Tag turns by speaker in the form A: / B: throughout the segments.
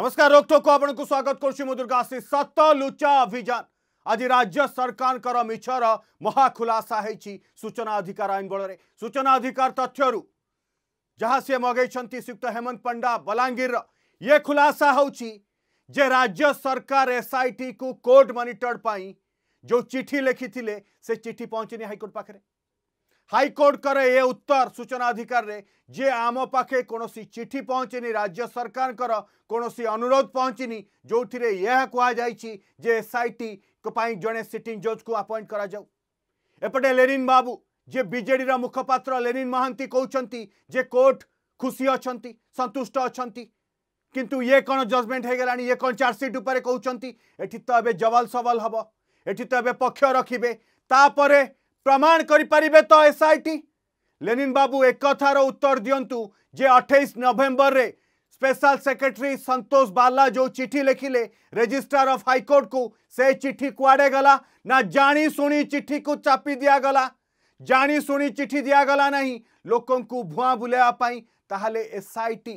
A: नमस्कार रोकटोक को आपण को स्वागत करुच्ची मुर्गाशी सत लुचा अभियान आज राज्य सरकार मिछर महाखुलासा हो सूचना अधिकार आईन बल सूचना अधिकार तथ्य रू जहाँ सी मगे श्रीयुक्त हेमंत पंडा बलांगीर ये खुलासा हो राज्य सरकार एस आई टी को कोर्ट मनिटर पर जो चिठी लिखी थे से चिठी पहुँचनी हाइकोर्ट पाखे ହାଇକୋର୍ଟଙ୍କର ଏ ଉତ୍ତର ସୂଚନା ଅଧିକାରରେ ଯେ ଆମ ପାଖେ କୌଣସି ଚିଠି ପହଞ୍ଚିନି ରାଜ୍ୟ ସରକାରଙ୍କର କୌଣସି ଅନୁରୋଧ ପହଞ୍ଚିନି ଯେଉଁଥିରେ ଏହା କୁହାଯାଇଛି ଯେ ଏସ୍ଆଇଟି ପାଇଁ ଜଣେ ସିଟିଂ ଜଜ୍କୁ ଆପଏଣ୍ଟ କରାଯାଉ ଏପଟେ ଲେନିନ୍ ବାବୁ ଯେ ବିଜେଡ଼ିର ମୁଖପାତ୍ର ଲେନିନ୍ ମହାନ୍ତି କହୁଛନ୍ତି ଯେ କୋର୍ଟ ଖୁସି ଅଛନ୍ତି ସନ୍ତୁଷ୍ଟ ଅଛନ୍ତି କିନ୍ତୁ ଇଏ କ'ଣ ଜଜମେଣ୍ଟ ହେଇଗଲାଣି ଇଏ କ'ଣ ଚାର୍ଜସିଟ୍ ଉପରେ କହୁଛନ୍ତି ଏଠି ତ ଏବେ ଜବାଲ ସବାଲ ହେବ ଏଠି ତ ଏବେ ପକ୍ଷ ରଖିବେ ତାପରେ प्रमाण करें तो S I T Lenin Babu एक कथार उत्तर दिंतु जे अठाई नवेम्बर में स्पेशल सेक्रेटरी संतोष बाला जो चिठी लिखिले रजिस्ट्रार अफ हाइकोर्ट को से चिठी कुआडे गला ना जानी सुनी चिठी को चापी दिया गला जानी सुनी चिठी दिया गला ना लोक भुआ बुलाईता S I T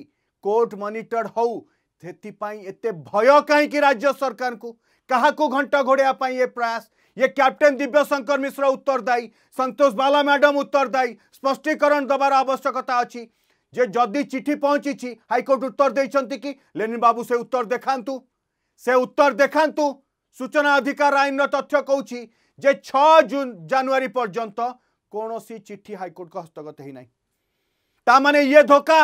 A: court monitor होते भय कहीं राज्य सरकार को क्या घंट घोड़ापाई ये प्रयास ये कैप्टेन दिव्यशंकर मिश्र उत्तरदायी संतोष बाला मैडम उत्तरदायी स्पष्टीकरण देवार आवश्यकता अच्छी जे जदि चिठी पहुँची हाइकोर्ट उत्तर दे कि लेनिन बाबू से उत्तर देखा से उत्तर देखा सूचना अधिकार आईन रथ्य कौच जे छ जून जानुरी पर्यंत कौन सी चिठी हाइकोर्ट का हस्तगत होना ताने ये धोखा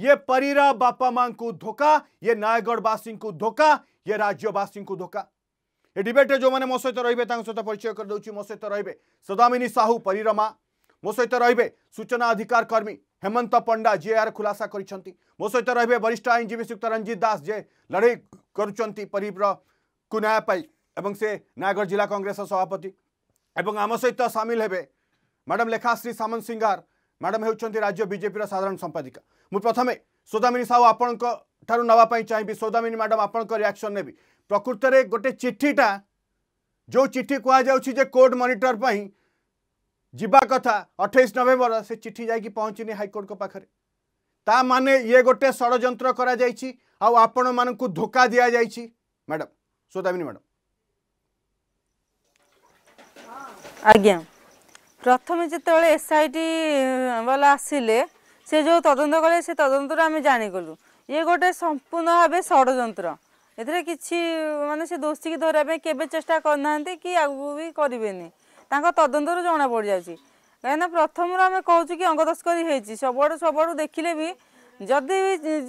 A: ये परीरा बापा माँ को धोखा ये नायगढ़वासी को धोखा ये राज्यवासी को धोखा ଏ ଡିବେଟ୍ରେ ଯେଉଁମାନେ ମୋ ସହିତ ରହିବେ ତାଙ୍କ ସହିତ ପରିଚୟ କରିଦେଉଛି ମୋ ସହିତ ରହିବେ ସଦାମିନୀ ସାହୁ ପରିରମା ମୋ ସହିତ ରହିବେ ସୂଚନା ଅଧିକାର କର୍ମୀ ହେମନ୍ତ ପଣ୍ଡା ଯିଏ ଏହାର ଖୁଲାସା କରିଛନ୍ତି ମୋ ସହିତ ରହିବେ ବରିଷ୍ଠ ଆଇନଜୀବୀ ଶ୍ରୀଯୁକ୍ତ ରଞ୍ଜିତ ଦାସ ଯିଏ ଲଢ଼େଇ କରୁଛନ୍ତି ପରିବ୍ରକୁ ନ୍ୟାୟ ପାଇ ଏବଂ ସେ ନୟାଗଡ଼ ଜିଲ୍ଲା କଂଗ୍ରେସ ସଭାପତି ଏବଂ ଆମ ସହିତ ସାମିଲ ହେବେ ମ୍ୟାଡ଼ାମ୍ ଲେଖାଶ୍ରୀ ସାମନ୍ତ ସିଂହାର ମ୍ୟାଡ଼ାମ୍ ହେଉଛନ୍ତି ରାଜ୍ୟ ବିଜେପିର ସାଧାରଣ ସମ୍ପାଦିକା ମୁଁ ପ୍ରଥମେ ସୌଦାମିନୀ ସାହୁ ଆପଣଙ୍କ ଠାରୁ ନେବା ପାଇଁ ଚାହିଁବି ସୌଦାମିନୀ ମ୍ୟାଡ଼ାମ୍ ଆପଣଙ୍କ ରିଆକ୍ସନ୍ ନେବି ପ୍ରକୃତରେ ଗୋଟେ ଚିଠିଟା ଯେଉଁ ଚିଠି କୁହାଯାଉଛି ଯେ କୋର୍ଟ ମନିଟର ପାଇଁ ଯିବା କଥା ଅଠେଇଶ ନଭେମ୍ବର ସେ ଚିଠି ଯାଇକି ପହଞ୍ଚିନି ହାଇକୋର୍ଟଙ୍କ ପାଖରେ ତା ମାନେ ଇଏ ଗୋଟେ ଷଡ଼ଯନ୍ତ୍ର କରାଯାଇଛି ଆଉ ଆପଣମାନଙ୍କୁ ଧୋକା ଦିଆଯାଇଛି ମ୍ୟାଡ଼ାମ୍ ସୌଦାମିନୀ ମ୍ୟାଡ଼ାମ୍
B: ଆଜ୍ଞା ପ୍ରଥମେ ଯେତେବେଳେ ଏସ୍ଆଇଟି ବାଲା ଆସିଲେ ସେ ଯେଉଁ ତଦନ୍ତ କଲେ ସେ ତଦନ୍ତରୁ ଆମେ ଜାଣିଗଲୁ ଇଏ ଗୋଟେ ସମ୍ପୂର୍ଣ୍ଣ ଭାବେ ଷଡ଼ଯନ୍ତ୍ର ଏଥିରେ କିଛି ମାନେ ସେ ଦୋଷୀକି ଧରିବା ପାଇଁ କେବେ ଚେଷ୍ଟା କରିନାହାନ୍ତି କି ଆଗକୁ ବି କରିବେନି ତାଙ୍କ ତଦନ୍ତରୁ ଜଣା ପଡ଼ିଯାଉଛି କାହିଁକିନା ପ୍ରଥମରୁ ଆମେ କହୁଛୁ କି ଅଙ୍ଗ ତସ୍କରୀ ହେଇଛି ସବୁଆଡ଼ୁ ସବୁଆଡ଼ୁ ଦେଖିଲେ ବି ଯଦି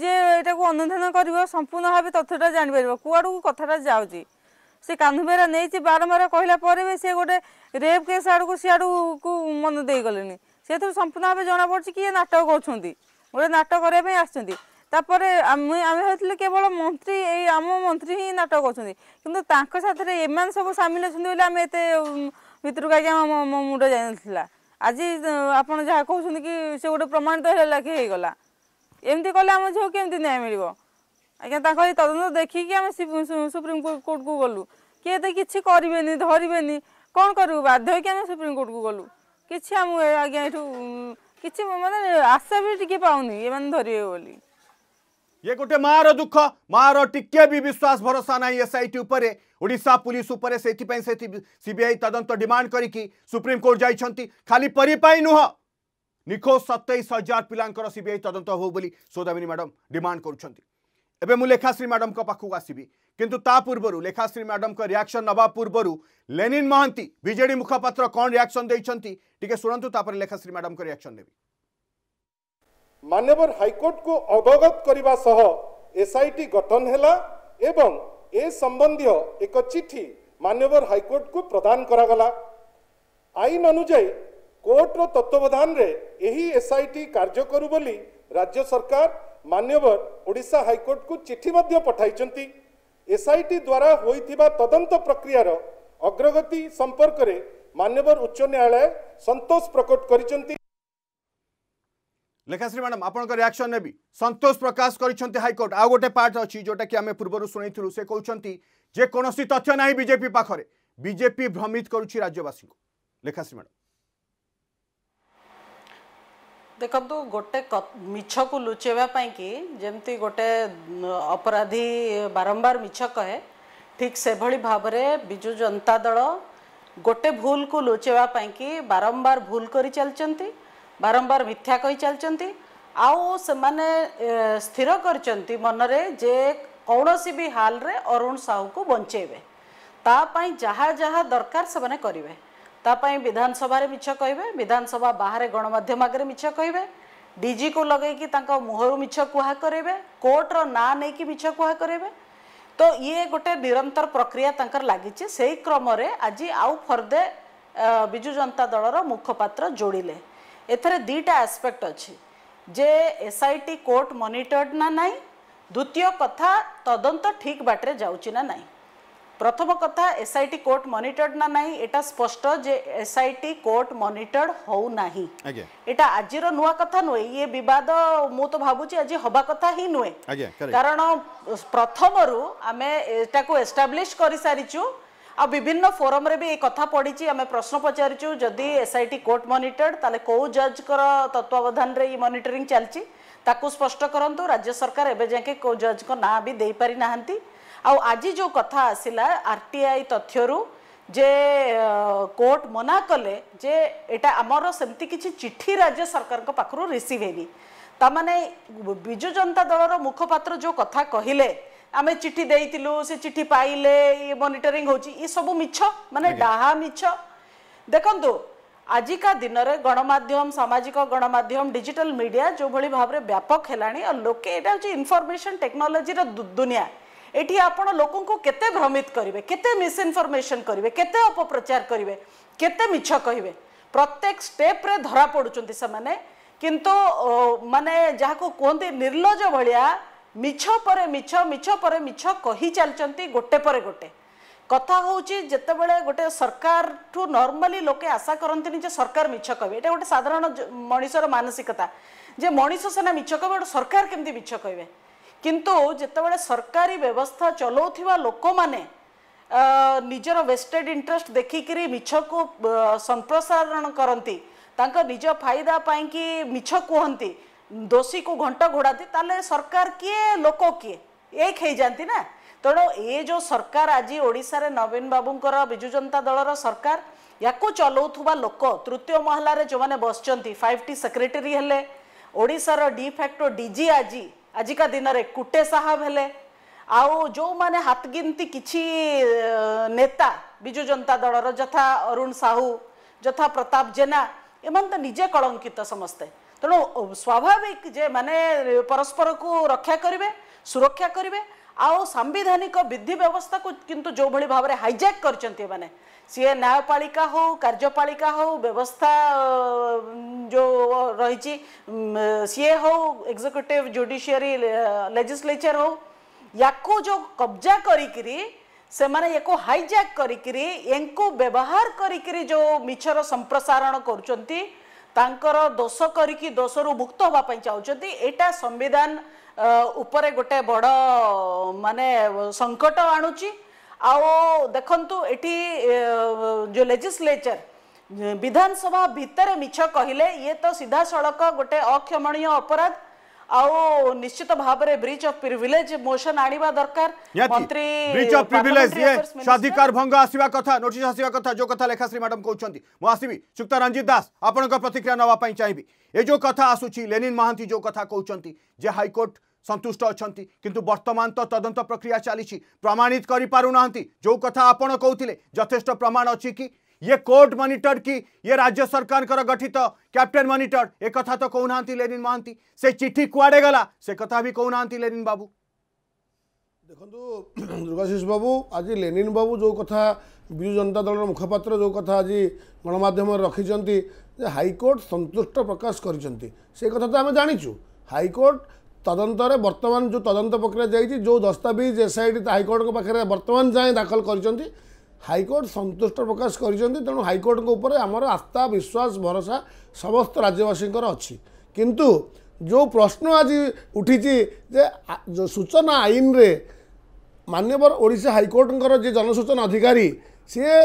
B: ଯିଏ ଏଇଟାକୁ ଅନୁଧ୍ୟାନ କରିବ ସମ୍ପୂର୍ଣ୍ଣ ଭାବେ ତଥ୍ୟଟା ଜାଣିପାରିବ କୁଆଡ଼କୁ କଥାଟା ଯାଉଛି ସେ କାହ୍ନୁବେରା ନେଇଛି ବାରମ୍ବାର କହିଲା ପରେ ବି ସେ ଗୋଟେ ରେପ୍ କେସ୍ ଆଡ଼କୁ ସିଆଡ଼କୁ ମନ ଦେଇଗଲେଣି ସେଥିରୁ ସମ୍ପୂର୍ଣ୍ଣ ଭାବେ ଜଣାପଡ଼ୁଛି କି ଏ ନାଟକ କରୁଛନ୍ତି ଗୋଟେ ନାଟକ କରିବା ପାଇଁ ଆସିଛନ୍ତି তাপরে আমি আমি ভাবিলি কেবল মন্ত্রী এই আম মন্ত্রী হি নাটক করছেন কিন্তু তাঁর সাথে এমন সব সামিল অনেক বলে আমি এতে ভিতরক আজ্ঞা মো মুন্ড যাই নথিলা আজি আপনার যা কৌন কি সে গোটে প্রমাণিত হল লেখি হয়ে গলা এমনি কলে আমার ঝিউ কেমতি ন্যায় মিলব আজ্ঞা তাঁর এই তদন্ত দেখি আমি সুপ্রিম কোর্ট কু গলু কি এতে কিছু করবেনি ধরবেনি কম করবু বাধ্য হয়ে আমি সুপ্রিম কোর্ট কু গলু কিছু আমি আজ্ঞা এটু কিছু মানে আশা বি টিকি পাওনি এমন ধরবে বলে ये गोटे माँ रुख
A: माँ रिके भी विश्वास भरोसा ना एस आई ओडा पुलिस से सीबीआई तदंत डिमाण करके सुप्रीमकोर्ट जा खाली परिपाई नुह निखोज सतैश हजार पिलांर सीबीआई तदंत हो बोली मैडम डिमाण करेखाश्री मु लेखाश्री मैडम पाखक आसबि किंतु ता पूर्व लेखाश्री मैडम का रियाक्शन नवा पूर्व लेनिन महांती विजेडी मुखपात्र कौन रियाक्शन देखिए शुणु तापर लेखाश्री मैडम का रियाक्शन देवी ମାନ୍ୟବର ହାଇକୋର୍ଟକୁ ଅବଗତ କରିବା ସହ ଏସ୍ଆଇଟି ଗଠନ
C: ହେଲା ଏବଂ ଏ ସମ୍ବନ୍ଧୀୟ ଏକ ଚିଠି ମାନ୍ୟବର ହାଇକୋର୍ଟକୁ ପ୍ରଦାନ କରାଗଲା ଆଇନ ଅନୁଯାୟୀ କୋର୍ଟର ତତ୍ତ୍ୱାବଧାନରେ ଏହି ଏସ୍ଆଇଟି କାର୍ଯ୍ୟ କରୁ ବୋଲି ରାଜ୍ୟ ସରକାର ମାନ୍ୟବର ଓଡ଼ିଶା ହାଇକୋର୍ଟକୁ ଚିଠି ମଧ୍ୟ ପଠାଇଛନ୍ତି ଏସ୍ଆଇଟି ଦ୍ୱାରା ହୋଇଥିବା ତଦନ୍ତ ପ୍ରକ୍ରିୟାର ଅଗ୍ରଗତି ସମ୍ପର୍କରେ ମାନ୍ୟବର ଉଚ୍ଚ ନ୍ୟାୟାଳୟ ସନ୍ତୋଷ ପ୍ରକଟ କରିଛନ୍ତି
A: লেখাশ্রী ম্যাডাম আপনার রিয়াকশন নেবি সন্তোষ প্রকাশ করেছেন হাইকোর্ট আউ গোটে পার্ট অছি যেটা কি আমি পূর্বর শুনেছিল সে কৌন যে কোণী তথ্য নাই বিজেপি পাখে বিজেপি ভ্রমিত করুছি রাজ্যবাসী লেখাশ্রী ম্যাডাম
D: ଦେଖନ୍ତୁ ଗୋଟେ ମିଛକୁ ଲୁଚେଇବା ପାଇଁକି ଯେମିତି ଗୋଟେ ଅପରାଧୀ ବାରମ୍ବାର ମିଛ କହେ ଠିକ୍ ସେଭଳି ଭାବରେ ବିଜୁ ଜନତା ଦଳ ଗୋଟେ ଭୁଲକୁ ଲୁଚେଇବା ପାଇଁକି ବାରମ୍ବାର ଭୁଲ କରି ଚାଲିଛନ୍ତି ବାରମ୍ବାର ମିଥ୍ୟା କହି ଚାଲିଛନ୍ତି ଆଉ ସେମାନେ ସ୍ଥିର କରିଛନ୍ତି ମନରେ ଯେ କୌଣସି ବି ହାଲରେ ଅରୁଣ ସାହୁକୁ ବଞ୍ଚେଇବେ ତା ପାଇଁ ଯାହା ଯାହା ଦରକାର ସେମାନେ କରିବେ ତା ପାଇଁ ବିଧାନସଭାରେ ମିଛ କହିବେ ବିଧାନସଭା ବାହାରେ ଗଣମାଧ୍ୟମ ଆଗରେ ମିଛ କହିବେ ଡିଜିକୁ ଲଗେଇକି ତାଙ୍କ ମୁହଁରୁ ମିଛ କୁହା କରେଇବେ କୋର୍ଟର ନାଁ ନେଇକି ମିଛ କୁହା କରେଇବେ ତ ଇଏ ଗୋଟେ ନିରନ୍ତର ପ୍ରକ୍ରିୟା ତାଙ୍କର ଲାଗିଛି ସେଇ କ୍ରମରେ ଆଜି ଆଉ ଫର୍ଦେ ବିଜୁ ଜନତା ଦଳର ମୁଖପାତ୍ର ଯୋଡ଼ିଲେ ଏଥିରେ ଦୁଇଟା ଆସ୍ପେକ୍ଟ ଅଛି ଯେ ଏସ୍ଆଇଟି କୋର୍ଟ ମନିଟର୍ଡ଼ ନା ନାହିଁ ଦ୍ୱିତୀୟ କଥା ତଦନ୍ତ ଠିକ୍ ବାଟରେ ଯାଉଛି ନା ନାହିଁ ପ୍ରଥମ କଥା ଏସ୍ଆଇଟି କୋର୍ଟ ମନିଟର୍ଡ଼ ନା ନାହିଁ ଏଇଟା ସ୍ପଷ୍ଟ ଯେ ଏସ୍ଆଇଟି କୋର୍ଟ ମନିଟର୍ଡ଼ ହେଉନାହିଁ ଏଇଟା ଆଜିର ନୂଆ କଥା ନୁହେଁ ଇଏ ବିବାଦ ମୁଁ ତ ଭାବୁଛି ଆଜି ହବା କଥା ହିଁ ନୁହେଁ କାରଣ ପ୍ରଥମରୁ ଆମେ ଏଟାକୁ ଏଷ୍ଟାବ୍ଲିଶ କରିସାରିଛୁ ଆଉ ବିଭିନ୍ନ ଫୋରମ୍ରେ ବି ଏ କଥା ପଡ଼ିଛି ଆମେ ପ୍ରଶ୍ନ ପଚାରିଛୁ ଯଦି S I T court monitored ତାହେଲେ କେଉଁ ଜଜ୍ଙ୍କର ତତ୍ତ୍ୱାବଧାନରେ ଏଇ ମନିଟରିଂ ଚାଲିଛି ତାକୁ ସ୍ପଷ୍ଟ କରନ୍ତୁ ରାଜ୍ୟ ସରକାର ଏବେ ଯାଏଁକେ କେଉଁ ଜଜ୍ଙ୍କ ନାଁ ବି ଦେଇପାରିନାହାନ୍ତି ଆଉ ଆଜି ଯେଉଁ କଥା ଆସିଲା ଆର୍ ଟି ଆଇ ତଥ୍ୟରୁ ଯେ କୋର୍ଟ ମନା କଲେ ଯେ ଏଇଟା ଆମର ସେମିତି କିଛି ଚିଠି ରାଜ୍ୟ ସରକାରଙ୍କ ପାଖରୁ ରିସିଭ୍ ହେଇନି ତା ମାନେ ବିଜୁ ଜନତା ଦଳର ମୁଖପାତ୍ର ଯେଉଁ କଥା କହିଲେ ଆମେ ଚିଠି ଦେଇଥିଲୁ ସେ ଚିଠି ପାଇଲେ ଇଏ ମନିଟରିଂ ହେଉଛି ଏସବୁ ମିଛ ମାନେ ଡାହା ମିଛ ଦେଖନ୍ତୁ ଆଜିକା ଦିନରେ ଗଣମାଧ୍ୟମ ସାମାଜିକ ଗଣମାଧ୍ୟମ ଡିଜିଟାଲ ମିଡ଼ିଆ ଯେଉଁଭଳି ଭାବରେ ବ୍ୟାପକ ହେଲାଣି ଆଉ ଲୋକେ ଏଇଟା ହେଉଛି ଇନଫର୍ମେସନ୍ ଟେକ୍ନୋଲୋଜିର ଦୁନିଆ ଏଠି ଆପଣ ଲୋକଙ୍କୁ କେତେ ଭ୍ରମିତ କରିବେ କେତେ ମିସ୍ଇନଫର୍ମେସନ୍ କରିବେ କେତେ ଅପପ୍ରଚାର କରିବେ କେତେ ମିଛ କହିବେ ପ୍ରତ୍ୟେକ ଷ୍ଟେପ୍ରେ ଧରା ପଡ଼ୁଛନ୍ତି ସେମାନେ କିନ୍ତୁ ମାନେ ଯାହାକୁ କୁହନ୍ତି ନିର୍ଲଜ ଭଳିଆ ମିଛ ପରେ ମିଛ ମିଛ ପରେ ମିଛ କହି ଚାଲିଛନ୍ତି ଗୋଟେ ପରେ ଗୋଟେ କଥା ହେଉଛି ଯେତେବେଳେ ଗୋଟେ ସରକାରଠୁ ନର୍ମାଲି ଲୋକେ ଆଶା କରନ୍ତିନି ଯେ ସରକାର ମିଛ କହିବେ ଏଇଟା ଗୋଟେ ସାଧାରଣ ମଣିଷର ମାନସିକତା ଯେ ମଣିଷ ସେନା ମିଛ କହିବେ ଗୋଟେ ସରକାର କେମିତି ମିଛ କହିବେ କିନ୍ତୁ ଯେତେବେଳେ ସରକାରୀ ବ୍ୟବସ୍ଥା ଚଲାଉଥିବା ଲୋକମାନେ ନିଜର ୱେଷ୍ଟେଡ଼ ଇଣ୍ଟରେଷ୍ଟ ଦେଖିକିରି ମିଛକୁ ସମ୍ପ୍ରସାରଣ କରନ୍ତି ତାଙ୍କ ନିଜ ଫାଇଦା ପାଇଁକି ମିଛ କୁହନ୍ତି ଦୋଷୀ କୁ ଘଣ୍ଟ ଘୋଡ଼ାନ୍ତି ତାହେଲେ ସରକାର କିଏ ଲୋକ କିଏ ଏକ ହେଇଯାନ୍ତି ନା ତେଣୁ ଏ ଯେଉଁ ସରକାର ଆଜି ଓଡ଼ିଶାରେ ନବୀନ ବାବୁଙ୍କର ବିଜୁ ଜନତା ଦଳର ସରକାର ୟାକୁ ଚଲାଉଥିବା ଲୋକ ତୃତୀୟ ମହଲାରେ ଯେଉଁମାନେ ବସିଛନ୍ତି ଫାଇଭ ଟି ସେକ୍ରେଟେରୀ ହେଲେ ଓଡ଼ିଶାର ଡିଫ୍ୟାକ୍ଟୋ ଡିଜି ଆଜି ଆଜିକା ଦିନରେ କୁଟେ ସାହାବ ହେଲେ ଆଉ ଯେଉଁମାନେ ହାତଗିନ୍ତି କିଛି ନେତା ବିଜୁ ଜନତା ଦଳର ଯଥା ଅରୁଣ ସାହୁ ଯଥା ପ୍ରତାପ ଜେନା ଏମାନେ ତ ନିଜେ କଳଙ୍କିତ ସମସ୍ତେ ତେଣୁ ସ୍ୱାଭାବିକ ଯେ ମାନେ ପରସ୍ପରକୁ ରକ୍ଷା କରିବେ ସୁରକ୍ଷା କରିବେ ଆଉ ସାମ୍ବିଧାନିକ ବିଧି ବ୍ୟବସ୍ଥାକୁ କିନ୍ତୁ ଯେଉଁଭଳି ଭାବରେ ହାଇଜାକ୍ କରିଛନ୍ତି ଏମାନେ ସିଏ ନ୍ୟାୟପାଳିକା ହଉ କାର୍ଯ୍ୟପାଳିକା ହଉ ବ୍ୟବସ୍ଥା ଯେଉଁ ରହିଛି ସିଏ ହଉ ଏକ୍ଜିକ୍ୟୁଟିଭ୍ ଜୁଡ଼ିସିଆରୀ ଲେଜିସ୍ଲେଚର୍ ହଉ ୟାକୁ ଯେଉଁ କବ୍ଜା କରିକିରି ସେମାନେ ୟାକୁ ହାଇଜାକ୍ କରିକିରି ୟାଙ୍କୁ ବ୍ୟବହାର କରିକିରି ଯେଉଁ ମିଛର ସମ୍ପ୍ରସାରଣ କରୁଛନ୍ତି तांकर दोष करकी दोषरु मुक्त होबा पइ चाहौ जति एटा संविधान उपरे गोटे बडो माने संकट आनुचि आ देखन्तु एठी जो लेजिस्लेचर विधानसभा भितरे मिछ कहिले ये तो सीधा सडक गोटे अक्षमणीय अपराध निश्चित भाव ब्रिज ऑफ प्रिविलेज मोशन आनिवा दरकार मंत्री
A: भंग आसीबा कथा नोटिस आसीबा कथा जो कथा लेखा मैडम कहउछंती मो आसीबी सुक्त दास आपन प्रतिक्रिया नवा पई चाहिबी जो कथा आसुची लेनिन महंती जो कथा कहउछंती जे हाई कोर्ट किंतु वर्तमान तो तदंत प्रक्रिया चलीची प्रमाणित करि पारु नांती जो कथा प्रमाण अछि ये कोर्ट मनिटर्ड की ये राज्य सरकार गठित कैप्टेन मनिटर्ड ए कथा तो कहूना लेनिन महांती से चिठी कुआड़े गला से कथा भी कहूना लेनिन बाबू
E: ଦେଖନ୍ତୁ ଦୁର୍ଗାଶିଷ ବାବୁ ଆଜି ଲେନିନ୍ ବାବୁ ଯେଉଁ କଥା ବିଜୁ ଜନତା ଦଳର ମୁଖପାତ୍ର ଯେଉଁ କଥା ଆଜି ଗଣମାଧ୍ୟମରେ ରଖିଛନ୍ତି ଯେ ହାଇକୋର୍ଟ ସନ୍ତୁଷ୍ଟ ପ୍ରକାଶ କରିଛନ୍ତି ସେ କଥା ତ ଆମେ ଜାଣିଛୁ ହାଇକୋର୍ଟ ତଦନ୍ତରେ ବର୍ତ୍ତମାନ ଯେଉଁ ତଦନ୍ତ ପ୍ରକ୍ରିୟା ଯାଇଛି ଯେଉଁ ଦସ୍ତାବିଜ ଏସ୍ଆଇଟି ହାଇକୋର୍ଟଙ୍କ ପାଖରେ ବର୍ତ୍ତମାନ ଯାଏଁ ଦାଖଲ କରିଛନ୍ତି ହାଇକୋର୍ଟ ସନ୍ତୁଷ୍ଟ ପ୍ରକାଶ କରିଛନ୍ତି ତେଣୁ ହାଇକୋର୍ଟଙ୍କ ଉପରେ ଆମର ଆସ୍ଥା ବିଶ୍ୱାସ ଭରସା ସମସ୍ତ ରାଜ୍ୟବାସୀଙ୍କର ଅଛି କିନ୍ତୁ ଯେଉଁ ପ୍ରଶ୍ନ ଆଜି ଉଠିଛି ଯେ ସୂଚନା ଆଇନରେ ମାନ୍ୟବର ଓଡ଼ିଶା ହାଇକୋର୍ଟଙ୍କର ଯିଏ ଜନସୂଚନା ଅଧିକାରୀ ସିଏ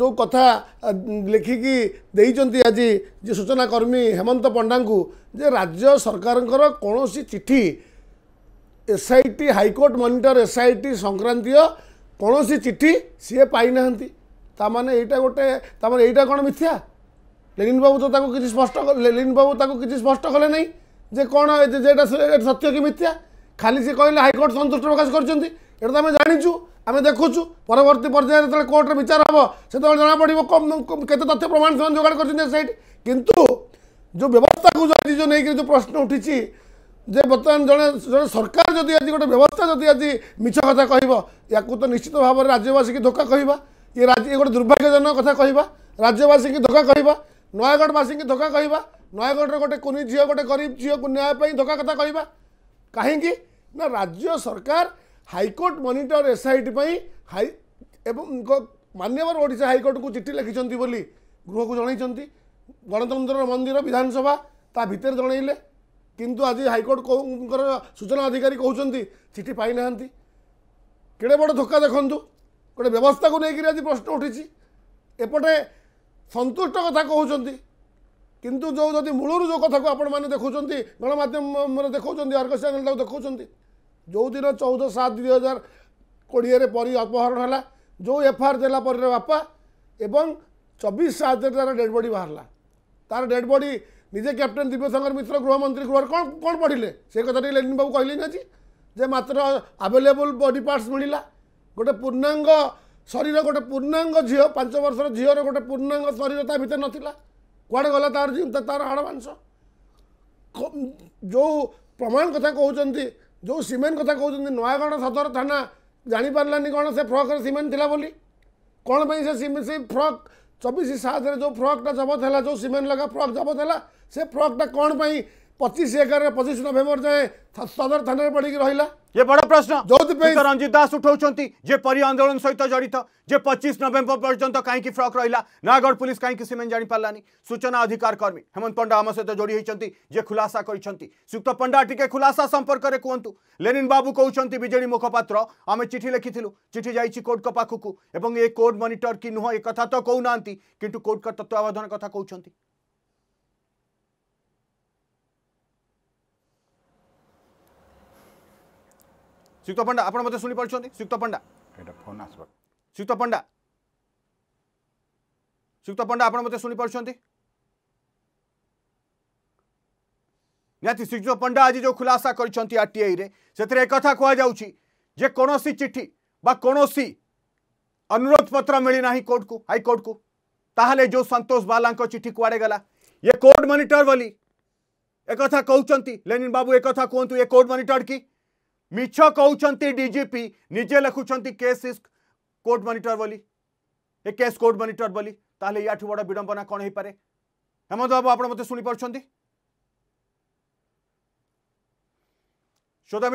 E: ଯେଉଁ କଥା ଲେଖିକି ଦେଇଛନ୍ତି ଆଜି ଯେ ସୂଚନା କର୍ମୀ ହେମନ୍ତ ପଣ୍ଡାଙ୍କୁ ଯେ ରାଜ୍ୟ ସରକାରଙ୍କର କୌଣସି ଚିଠି S I T high court monitor S I T ସଂକ୍ରାନ୍ତୀୟ କୌଣସି ଚିଠି ସିଏ ପାଇନାହାନ୍ତି ତା ମାନେ ଏଇଟା ଗୋଟେ ତା ମାନେ ଏଇଟା କ'ଣ ମିଥ୍ୟା ଲେନିନ୍ ବାବୁ ତ ତାକୁ କିଛି ସ୍ପଷ୍ଟ ଲେନିନ୍ ବାବୁ ତାକୁ କିଛି ସ୍ପଷ୍ଟ କଲେ ନାହିଁ ଯେ କ'ଣ ଯେଟା ସତ୍ୟ କି ମିଥ୍ୟା ଖାଲି ସେ କହିଲେ ହାଇକୋର୍ଟ ସନ୍ତୁଷ୍ଟ ପ୍ରକାଶ କରିଛନ୍ତି এটা তো আমি জাঁচু আমি দেখুছু পরবর্তী পর্যায়ে যেত কোর্টরে বিচার হব সেতবে জনাপড়ব কত তথ্য প্রমাণ সে যোগাড় করছেন সেইটি কিন্তু যে ব্যবস্থা যদি যে প্রশ্ন উঠিছে ଯେ ବର୍ତ୍ତମାନ ଜଣେ ଜଣେ ସରକାର ଯଦି ଆଜି ଗୋଟେ ବ୍ୟବସ୍ଥା ଯଦି ଆଜି ମିଛ କଥା କହିବ ୟାକୁ ତ ନିଶ୍ଚିତ ଭାବରେ ରାଜ୍ୟବାସୀକି ଧୋକା କହିବା ଇଏ ରାଜ୍ୟ ଇଏ ଗୋଟେ ଦୁର୍ଭାଗ୍ୟଜନକ କଥା କହିବା ରାଜ୍ୟବାସୀକି ଧୋକା କହିବା ନୟାଗଡ଼ବାସୀକି ଧୋକା କହିବା ନୟାଗଡ଼ର ଗୋଟେ କୁନି ଝିଅ ଗୋଟେ ଗରିବ ଝିଅକୁ ନ୍ୟାୟ ପାଇଁ ଧୋକା କଥା କହିବା କାହିଁକି ନା ରାଜ୍ୟ ସରକାର ହାଇକୋର୍ଟ ମନିଟର ଏସ୍ଆଇଟି ପାଇଁ ହାଇ ଏବଂ ମାନ୍ୟବର ଓଡ଼ିଶା ହାଇକୋର୍ଟକୁ ଚିଠି ଲେଖିଛନ୍ତି ବୋଲି ଗୃହକୁ ଜଣାଇଛନ୍ତି ଗଣତନ୍ତ୍ରର ମନ୍ଦିର ବିଧାନସଭା ତା ଭିତରେ ଜଣାଇଲେ किंतु আজি হাইকোর্ট কোৰ সূচনা অধিকাৰী কওচନ୍ତି চিঠি পাই নাহந்தி কিডো বড় ধক্কা দেখন্তু কোনে ব্যৱস্থা কো নাই গ্ৰি আজি প্ৰশ্ন উঠিছি এপটে সন্তুষ্ট কথা কওচନ୍ତି কিন্তু জৌ যদি মূলৰ যো কথা কো আপন মানে দেখোচନ୍ତି গণ মাধ্যম মোৰ দেখোচନ୍ତି আৰক্ষী গণ দেখোচନ୍ତି যো দিন 14/7/2000 কোৰিয়ৰে পৰি অপহৰণ হলা যো এফ আৰ জিলা পৰি ৰে બાপা এবং 24 হাজাৰৰ ডেড বডি বাহৰলা তাৰ ডেড বডি ନିଜେ କ୍ୟାପ୍ଟେନ୍ ଦିବ୍ୟଶଙ୍କର ମିତ୍ର ଗୃହମନ୍ତ୍ରୀ ଗୃହରେ କ'ଣ କ'ଣ ପଢ଼ିଲେ ସେ କଥାଟି ଲେନିନ୍ ବାବୁ କହିଲେନି ଆଜି ଯେ ମାତ୍ର ଆଭେଲେବୁଲ୍ ବଡି ପାର୍ଟସ୍ ମିଳିଲା ଗୋଟେ ପୂର୍ଣ୍ଣାଙ୍ଗ ଶରୀର ଗୋଟେ ପୂର୍ଣ୍ଣାଙ୍ଗ ଝିଅ ପାଞ୍ଚ ବର୍ଷର ଝିଅର ଗୋଟେ ପୂର୍ଣ୍ଣାଙ୍ଗ ଶରୀର ତା ଭିତରେ ନଥିଲା କୁଆଡ଼େ ଗଲା ତାର ତାର ହାଡ଼ ମାଂସ ଯେଉଁ ପ୍ରମାଣ କଥା କହୁଛନ୍ତି ଯେଉଁ ସିମେଣ୍ଟ କଥା କହୁଛନ୍ତି ନୟାଗଡ଼ ସଦର ଥାନା ଜାଣିପାରିଲାନି କ'ଣ ସେ ଫ୍ରକ୍ରେ ସିମେଣ୍ଟ ଥିଲା ବୋଲି କ'ଣ ପାଇଁ ସେ ସେ ଫ୍ରକ୍ ଚବିଶ ସାତରେ ଯେଉଁ ଫ୍ରକ୍ଟା ଜବତ ହେଲା ଯେଉଁ ସିମେଣ୍ଟ ଲଗା ଫ୍ରକ୍ ଜବତ ହେଲା ସେ ଫ୍ରକ୍ଟା କ'ଣ ପାଇଁ ପଚିଶ ଏଗାରରେ ପଚିଶ ନଭେମ୍ବର ଯାଏଁ ସଦର ଥାନାରେ ପଡ଼ିକି ରହିଲା ये बड़ प्रश्न रंजित दास उठाऊ परी आंदोलन सहित जड़ित जे पचीस नवेम्बर पर्यटन
A: कहीं फ्रक रहा नयगढ़ पुलिस कहीं सीमेंट जापारानी सूचना अधिकार कर्मी हेमंत पंडा आम सहित जोड़ी होती जे खुलासा करुक्त पंडा टी खुलासा संपर्क में कहतु लेनिन बाबू कहते विजे मुखपात्र आम चिठी लिखिलु चिठी जाइए कोर्ट पाखक ये कोर्ट मनिटर कि नुह एक तो कहना किंतु कोर्ट तत्वावधान कथ कौन सुक्त पंडा आपत शुणी पार्टी सुक्त पंडा सुक्त पंडा सुक्त पंडा आपत शुणी पार्टी निहाँ श्रीजुक्त पंडा आज जो खुलासा कर आरटीआई से एक कहूसी चिठी वोसी अनुरोध पत्र मिलना कोर्ट को हाईकोर्ट को ताहले जो सतोष बाला चिठी कुआडे गला ये कोर्ट मनिटर बोली एक कहते लेनिन बाबू एक कहतु ये कोर्ट मॉनिटर की मिछ कौन डीजीपी निजे लिखुंट केस कोर्ट मनिटर बोली ए केस कोर्ट मनिटर बोली या बड़ विड़म्बना कौन हो पाए हेमंत बाबू आप मत शुणी पार्टी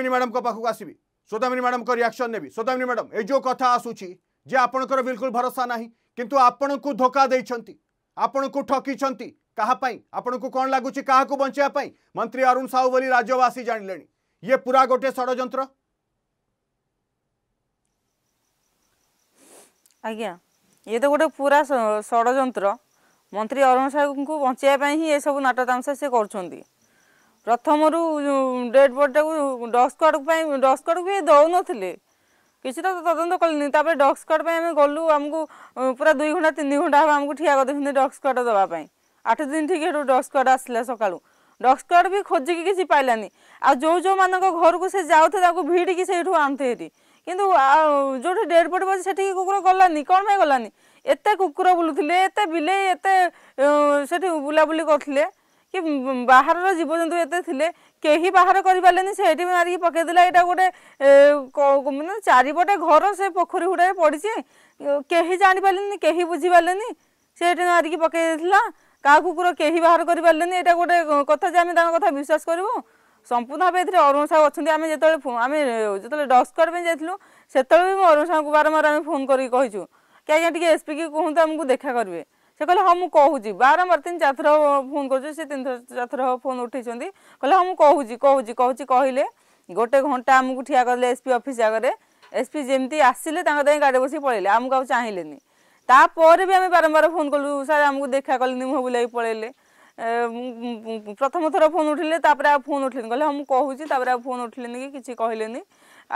A: मैडम को पाखक आसबि सोदामी मैडम को रिएक्शन नेबी सोदामिनी मैडम ए जो कथा आसूची जे आपणकर बिल्कुल भरोसा ना कि आपण को धोखा दे आपण को ठकी कहाँपाई आपण को कौन लगुच क्या बचापी मंत्री अरुण साहू बोली राज्यवासी जान लेनी ये पूरा गोटे षड़
B: ଆଜ୍ଞା ଇଏ ତ ଗୋଟେ ପୁରା ଷଡ଼ଯନ୍ତ୍ର ମନ୍ତ୍ରୀ ଅରୁଣ ସାହୁଙ୍କୁ ବଞ୍ଚାଇବା ପାଇଁ ହିଁ ଏସବୁ ନାଟ ତାମସା ସେ କରୁଛନ୍ତି ପ୍ରଥମରୁ ଡେଡ୍ ବଡ଼ିଟାକୁ ଡଗ୍ ସ୍କ୍ୱାଡ଼ ପାଇଁ ଡଗ୍ ସ୍କ୍ୱାଡ଼କୁ ବି ଦେଉନଥିଲେ କିଛି ତ ତଦନ୍ତ କଲେନି ତାପରେ ଡଗ୍ ସ୍କ୍ୱାଡ଼ ପାଇଁ ଆମେ ଗଲୁ ଆମକୁ ପୁରା ଦୁଇ ଘଣ୍ଟା ତିନି ଘଣ୍ଟା ହେବ ଆମକୁ ଠିଆ କରିଦେଉଛନ୍ତି ଡଗ୍ ସ୍କ୍ୱାଡ଼ ଦେବା ପାଇଁ ଆଠ ଦିନ ଠିକ୍ ହେଠୁ ଡଗ୍ ସ୍କ୍ୱାଡ଼ ଆସିଲା ସକାଳୁ ଡଗ୍ ସ୍କ୍ୱାଡ୍ ବି ଖୋଜିକି କିଛି ପାଇଲାନି ଆଉ ଯେଉଁ ଯେଉଁମାନଙ୍କ ଘରକୁ ସେ ଯାଉଥିଲେ ତାଙ୍କୁ ଭିଡ଼ିକି ସେଇଠୁ ଆଣୁଥିଲେ ହେରି କିନ୍ତୁ ଆଉ ଯେଉଁଠି ଡେଡ଼୍ ବଡ଼ି ପଡ଼ିଛି ସେଠିକି କୁକୁର ଗଲାନି କ'ଣ ପାଇଁ ଗଲାନି ଏତେ କୁକୁର ବୁଲୁଥିଲେ ଏତେ ବିଲେଇ ଏତେ ସେଠି ବୁଲାବୁଲି କରୁଥିଲେ କି ବାହାରର ଜୀବଜନ୍ତୁ ଏତେ ଥିଲେ କେହି ବାହାର କରିପାରିଲେନି ସେଇଠି ମାରିକି ପକାଇଦେଲା ଏଇଟା ଗୋଟେ ମାନେ ଚାରିପଟେ ଘର ସେ ପୋଖରୀ ହୁଡ଼ାରେ ପଡ଼ିଛି କେହି ଜାଣିପାରିଲେନି କେହି ବୁଝିପାରିଲେନି ସେଇଠି ମାରିକି ପକାଇ ଦେଇଥିଲା কাহা কুকুর কে বাহার করে পারলেনি এটা গোটে কথা যে আমি তাঙ্ক কথা বিশ্বাস করবু সম্পূর্ণ ভাবে এতে অরুণ সাহু অনেক আমি যেত আমি যেত ডগ স্কোয়াড যাই সেতবে বি অরুণ সাহুকে বারম্বার আমি ফোন করি কইছু কে আজ্ঞা টিকি এসপি কি কুহতু আমি দেখা করবে সে কে হ্যাঁ কুচি বারম্বার তিন চার থর ফোন করছু সে তিন চার থর ফোন উঠেছেন কে হ্যাঁ কুচি কুচি কুচি কহিলে গোটে ঘন্টা আমি ঠিয়া করলে এসপি অফিস আগে এসপি যেমি আসলে তাঙ্ক গাড়ি বসি পড়লে আমি কাউ চাইলেনি ତାପରେ ବି ଆମେ ବାରମ୍ବାର ଫୋନ୍ କଲୁ ସାର୍ ଆମକୁ ଦେଖା କଲେନି ମୁହଁ ବୁଲାଇକି ପଳେଇଲେ ପ୍ରଥମ ଥର ଫୋନ୍ ଉଠିଲେ ତାପରେ ଆଉ ଫୋନ୍ ଉଠିଲେନି କହିଲେ ହଁ ମୁଁ କହୁଛି ତାପରେ ଆଉ ଫୋନ୍ ଉଠିଲେନି କି କିଛି କହିଲେନି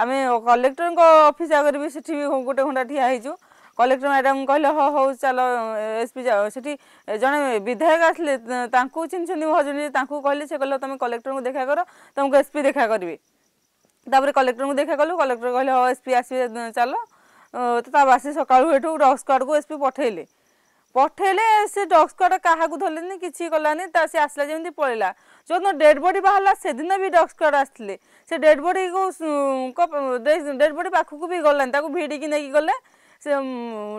B: ଆମେ କଲେକ୍ଟରଙ୍କ ଅଫିସ୍ ଆଗରେ ବି ସେଠି ବି ଗୋଟେ ଘଣ୍ଟା ଠିଆ ହେଇଛୁ କଲେକ୍ଟର ମ୍ୟାଡ଼ାମ୍ କହିଲେ ହଁ ହଉ ଚାଲ ଏସ୍ପି ଯାଅ ସେଠି ଜଣେ ବିଧାୟକ ଆସିଲେ ତାଙ୍କୁ ଚିହ୍ନିଛନ୍ତି ମୋ ହଜବେଣ୍ଡ ତାଙ୍କୁ କହିଲେ ସେ କହିଲେ ତୁମେ କଲେକ୍ଟରଙ୍କୁ ଦେଖା କର ତୁମକୁ ଏସ୍ପି ଦେଖା କରିବେ ତାପରେ କଲେକ୍ଟରଙ୍କୁ ଦେଖା କଲୁ କଲେକ୍ଟର କହିଲେ ହଁ ଏସ୍ପି ଆସିବେ ଚାଲ ତ ତା ବାସି ସକାଳୁ ଏଠୁ ଡଗ୍ ସ୍କ୍ୱାଡ଼କୁ ଏସ୍ପି ପଠେଇଲେ ପଠେଇଲେ ସେ ଡଗ୍ ସ୍କ୍ୱାଡ଼ କାହାକୁ ଧରିଲେନି କିଛି କଲାନି ତା ସେ ଆସିଲା ଯେମିତି ପଳେଇଲା ଯେଉଁଦିନ ଡେଡ଼୍ ବଡ଼ି ବାହାରିଲା ସେଦିନ ବି ଡଗ୍ ସ୍କ୍ୱାଡ଼ ଆସିଥିଲେ ସେ ଡେଡ଼୍ ବଡ଼ିକୁ ଡେଡ଼୍ ବଡ଼ି ପାଖକୁ ବି ଗଲାନି ତାକୁ ଭିଡ଼ିକି ନେଇକି ଗଲେ ସେ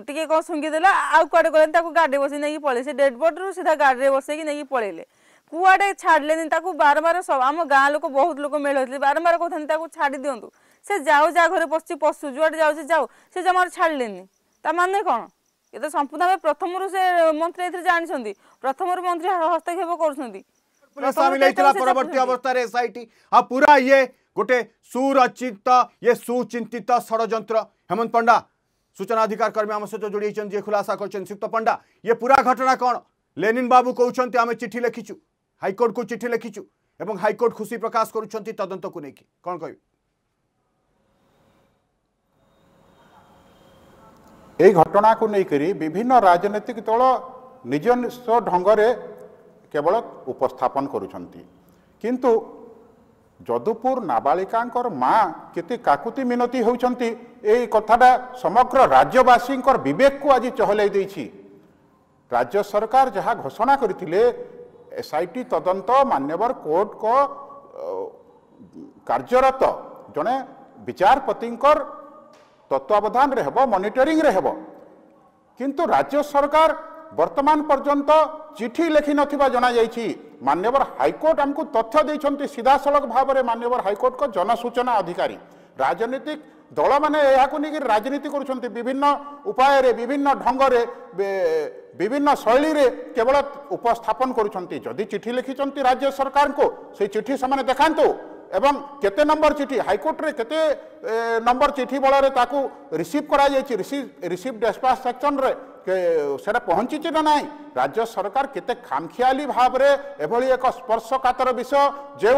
B: ଟିକେ କ'ଣ ଶୁଙ୍ଘିଦେଲା ଆଉ କୁଆଡ଼େ ଗଲେନି ତାକୁ ଗାଡ଼ିରେ ବସେଇ ନେଇକି ପଳେଇଲେ ସେ ଡେଡ଼୍ ବଡ଼ିରୁ ସିଧା ଗାଡ଼ିରେ ବସେଇକି ନେଇକି ପଳେଇଲେ କୁଆଡ଼େ ଛାଡ଼ିଲେନି ତାକୁ ବାରମ୍ବାର ଆମ ଗାଁ ଲୋକ ବହୁତ ଲୋକ ମେଳ ହେଇଥିଲେ ବାରମ୍ବାର କହୁଥାନ୍ତି ତାକୁ ଛାଡ଼ି ଦିଅନ୍ତୁ সে যাও যা ঘরে বসছি পশু যুয়াড়ে যাচ্ছে যাও সে জমার ছাড়লেনি তা মানে কোণ এ তো সম্পূর্ণ ভাবে প্রথমରୁ সে মন্ত্রী এতে জাঁচান প্রথমରୁ মন্ত্রী হস্তক্ষেপ করছেন ସାମିଲ ହେଇଥିଲା
A: ପରବର୍ତ୍ତୀ ଅବସ୍ଥାରେ ଏସ୍ଆଇଟି ଆଉ ପୁରା ଇଏ ଗୋଟେ ସୁରଚିତ ଇଏ ସୁଚିନ୍ତିତ ଷଡ଼ଯନ୍ତ୍ର ହେମନ୍ତ ପଣ୍ଡା ସୂଚନା ଅଧିକାର କର୍ମୀ ଆମ ସହିତ ଯୋଡ଼ି ହେଇଛନ୍ତି ଯିଏ ଖୁଲାସା କରିଛନ୍ତି ଶ୍ରୀଯୁକ୍ତ ପଣ୍ଡା ଇଏ ପୁରା ଘଟଣା କ'ଣ ଲେନିନ୍ ବାବୁ କହୁଛନ୍ତି ଆମେ ଚିଠି ଲେଖିଛୁ ହାଇକୋର୍ଟକୁ ଚିଠି ଲେଖିଛୁ ଏବଂ ହାଇକୋର୍ଟ ଖୁସି ପ୍ରକାଶ କରୁଛନ୍ତି ତଦନ୍ତକୁ ନେଇକି କ'ଣ କହିବି
C: ଏହି ଘଟଣାକୁ
A: ନେଇକରି ବିଭିନ୍ନ
C: ରାଜନୈତିକ ଦଳ ନିଜ ନିଜ ଢଙ୍ଗରେ କେବଳ ଉପସ୍ଥାପନ କରୁଛନ୍ତି କିନ୍ତୁ ଯଦୁପୁର ନାବାଳିକାଙ୍କର ମା କେତେ କାକୁତି ମିନତି ହେଉଛନ୍ତି ଏହି କଥାଟା ସମଗ୍ର ରାଜ୍ୟବାସୀଙ୍କର ବିବେକକୁ ଆଜି ଚହଲାଇ ଦେଇଛି ରାଜ୍ୟ ସରକାର ଯାହା ଘୋଷଣା କରିଥିଲେ ଏସ୍ ଆଇ ଟି ତଦନ୍ତ ମାନ୍ୟବର କୋର୍ଟଙ୍କ କାର୍ଯ୍ୟରତ ଜଣେ ବିଚାରପତିଙ୍କର তত্ত্বাবধানে হব মনিটরিংরে হব কিন্তু রাজ্য সরকার বর্তমান পর্যন্ত চিঠি লেখি নথিবা জনাଯାଇଛି ମାନ୍ୟବର ହାଇକୋର୍ଟ ଆମକୁ ତଥ୍ୟ ଦେଇଛନ୍ତି ସିଧାସଳଖ ଭାବରେ ମାନ୍ୟବର ହାଇକୋର୍ଟଙ୍କ ଜନସୂଚନା ଅଧିକାରୀ ରାଜନୈତିକ ଦଳମାନେ ଏହାକୁ ନେଇକି ରାଜନୀତି କରୁଛନ୍ତି ବିଭିନ୍ନ ଉପାୟରେ ବିଭିନ୍ନ ଢଙ୍ଗରେ ବିଭିନ୍ନ ଶୈଳୀରେ କେବଳ ଉପସ୍ଥାପନ କରୁଛନ୍ତି ଯଦି ଚିଠି ଲେଖିଛନ୍ତି ରାଜ୍ୟ ସରକାରଙ୍କୁ ସେଇ ଚିଠି ସେମାନେ ଦେଖାନ୍ତୁ এবং কেতে নম্বর চিঠি হাইকোর্টরে কেতে নম্বর চিঠি বলরে তাকে রিসিভ করা যাই রিসিভ রিসিভ ডেসপাচ সেকশনরে সেটা পৌঁছিছে না নাই রাজ্য সরকার কেতে খামখিয়ালি ভাবে এভাবে এক স্পর্শকাতর বিষয় যে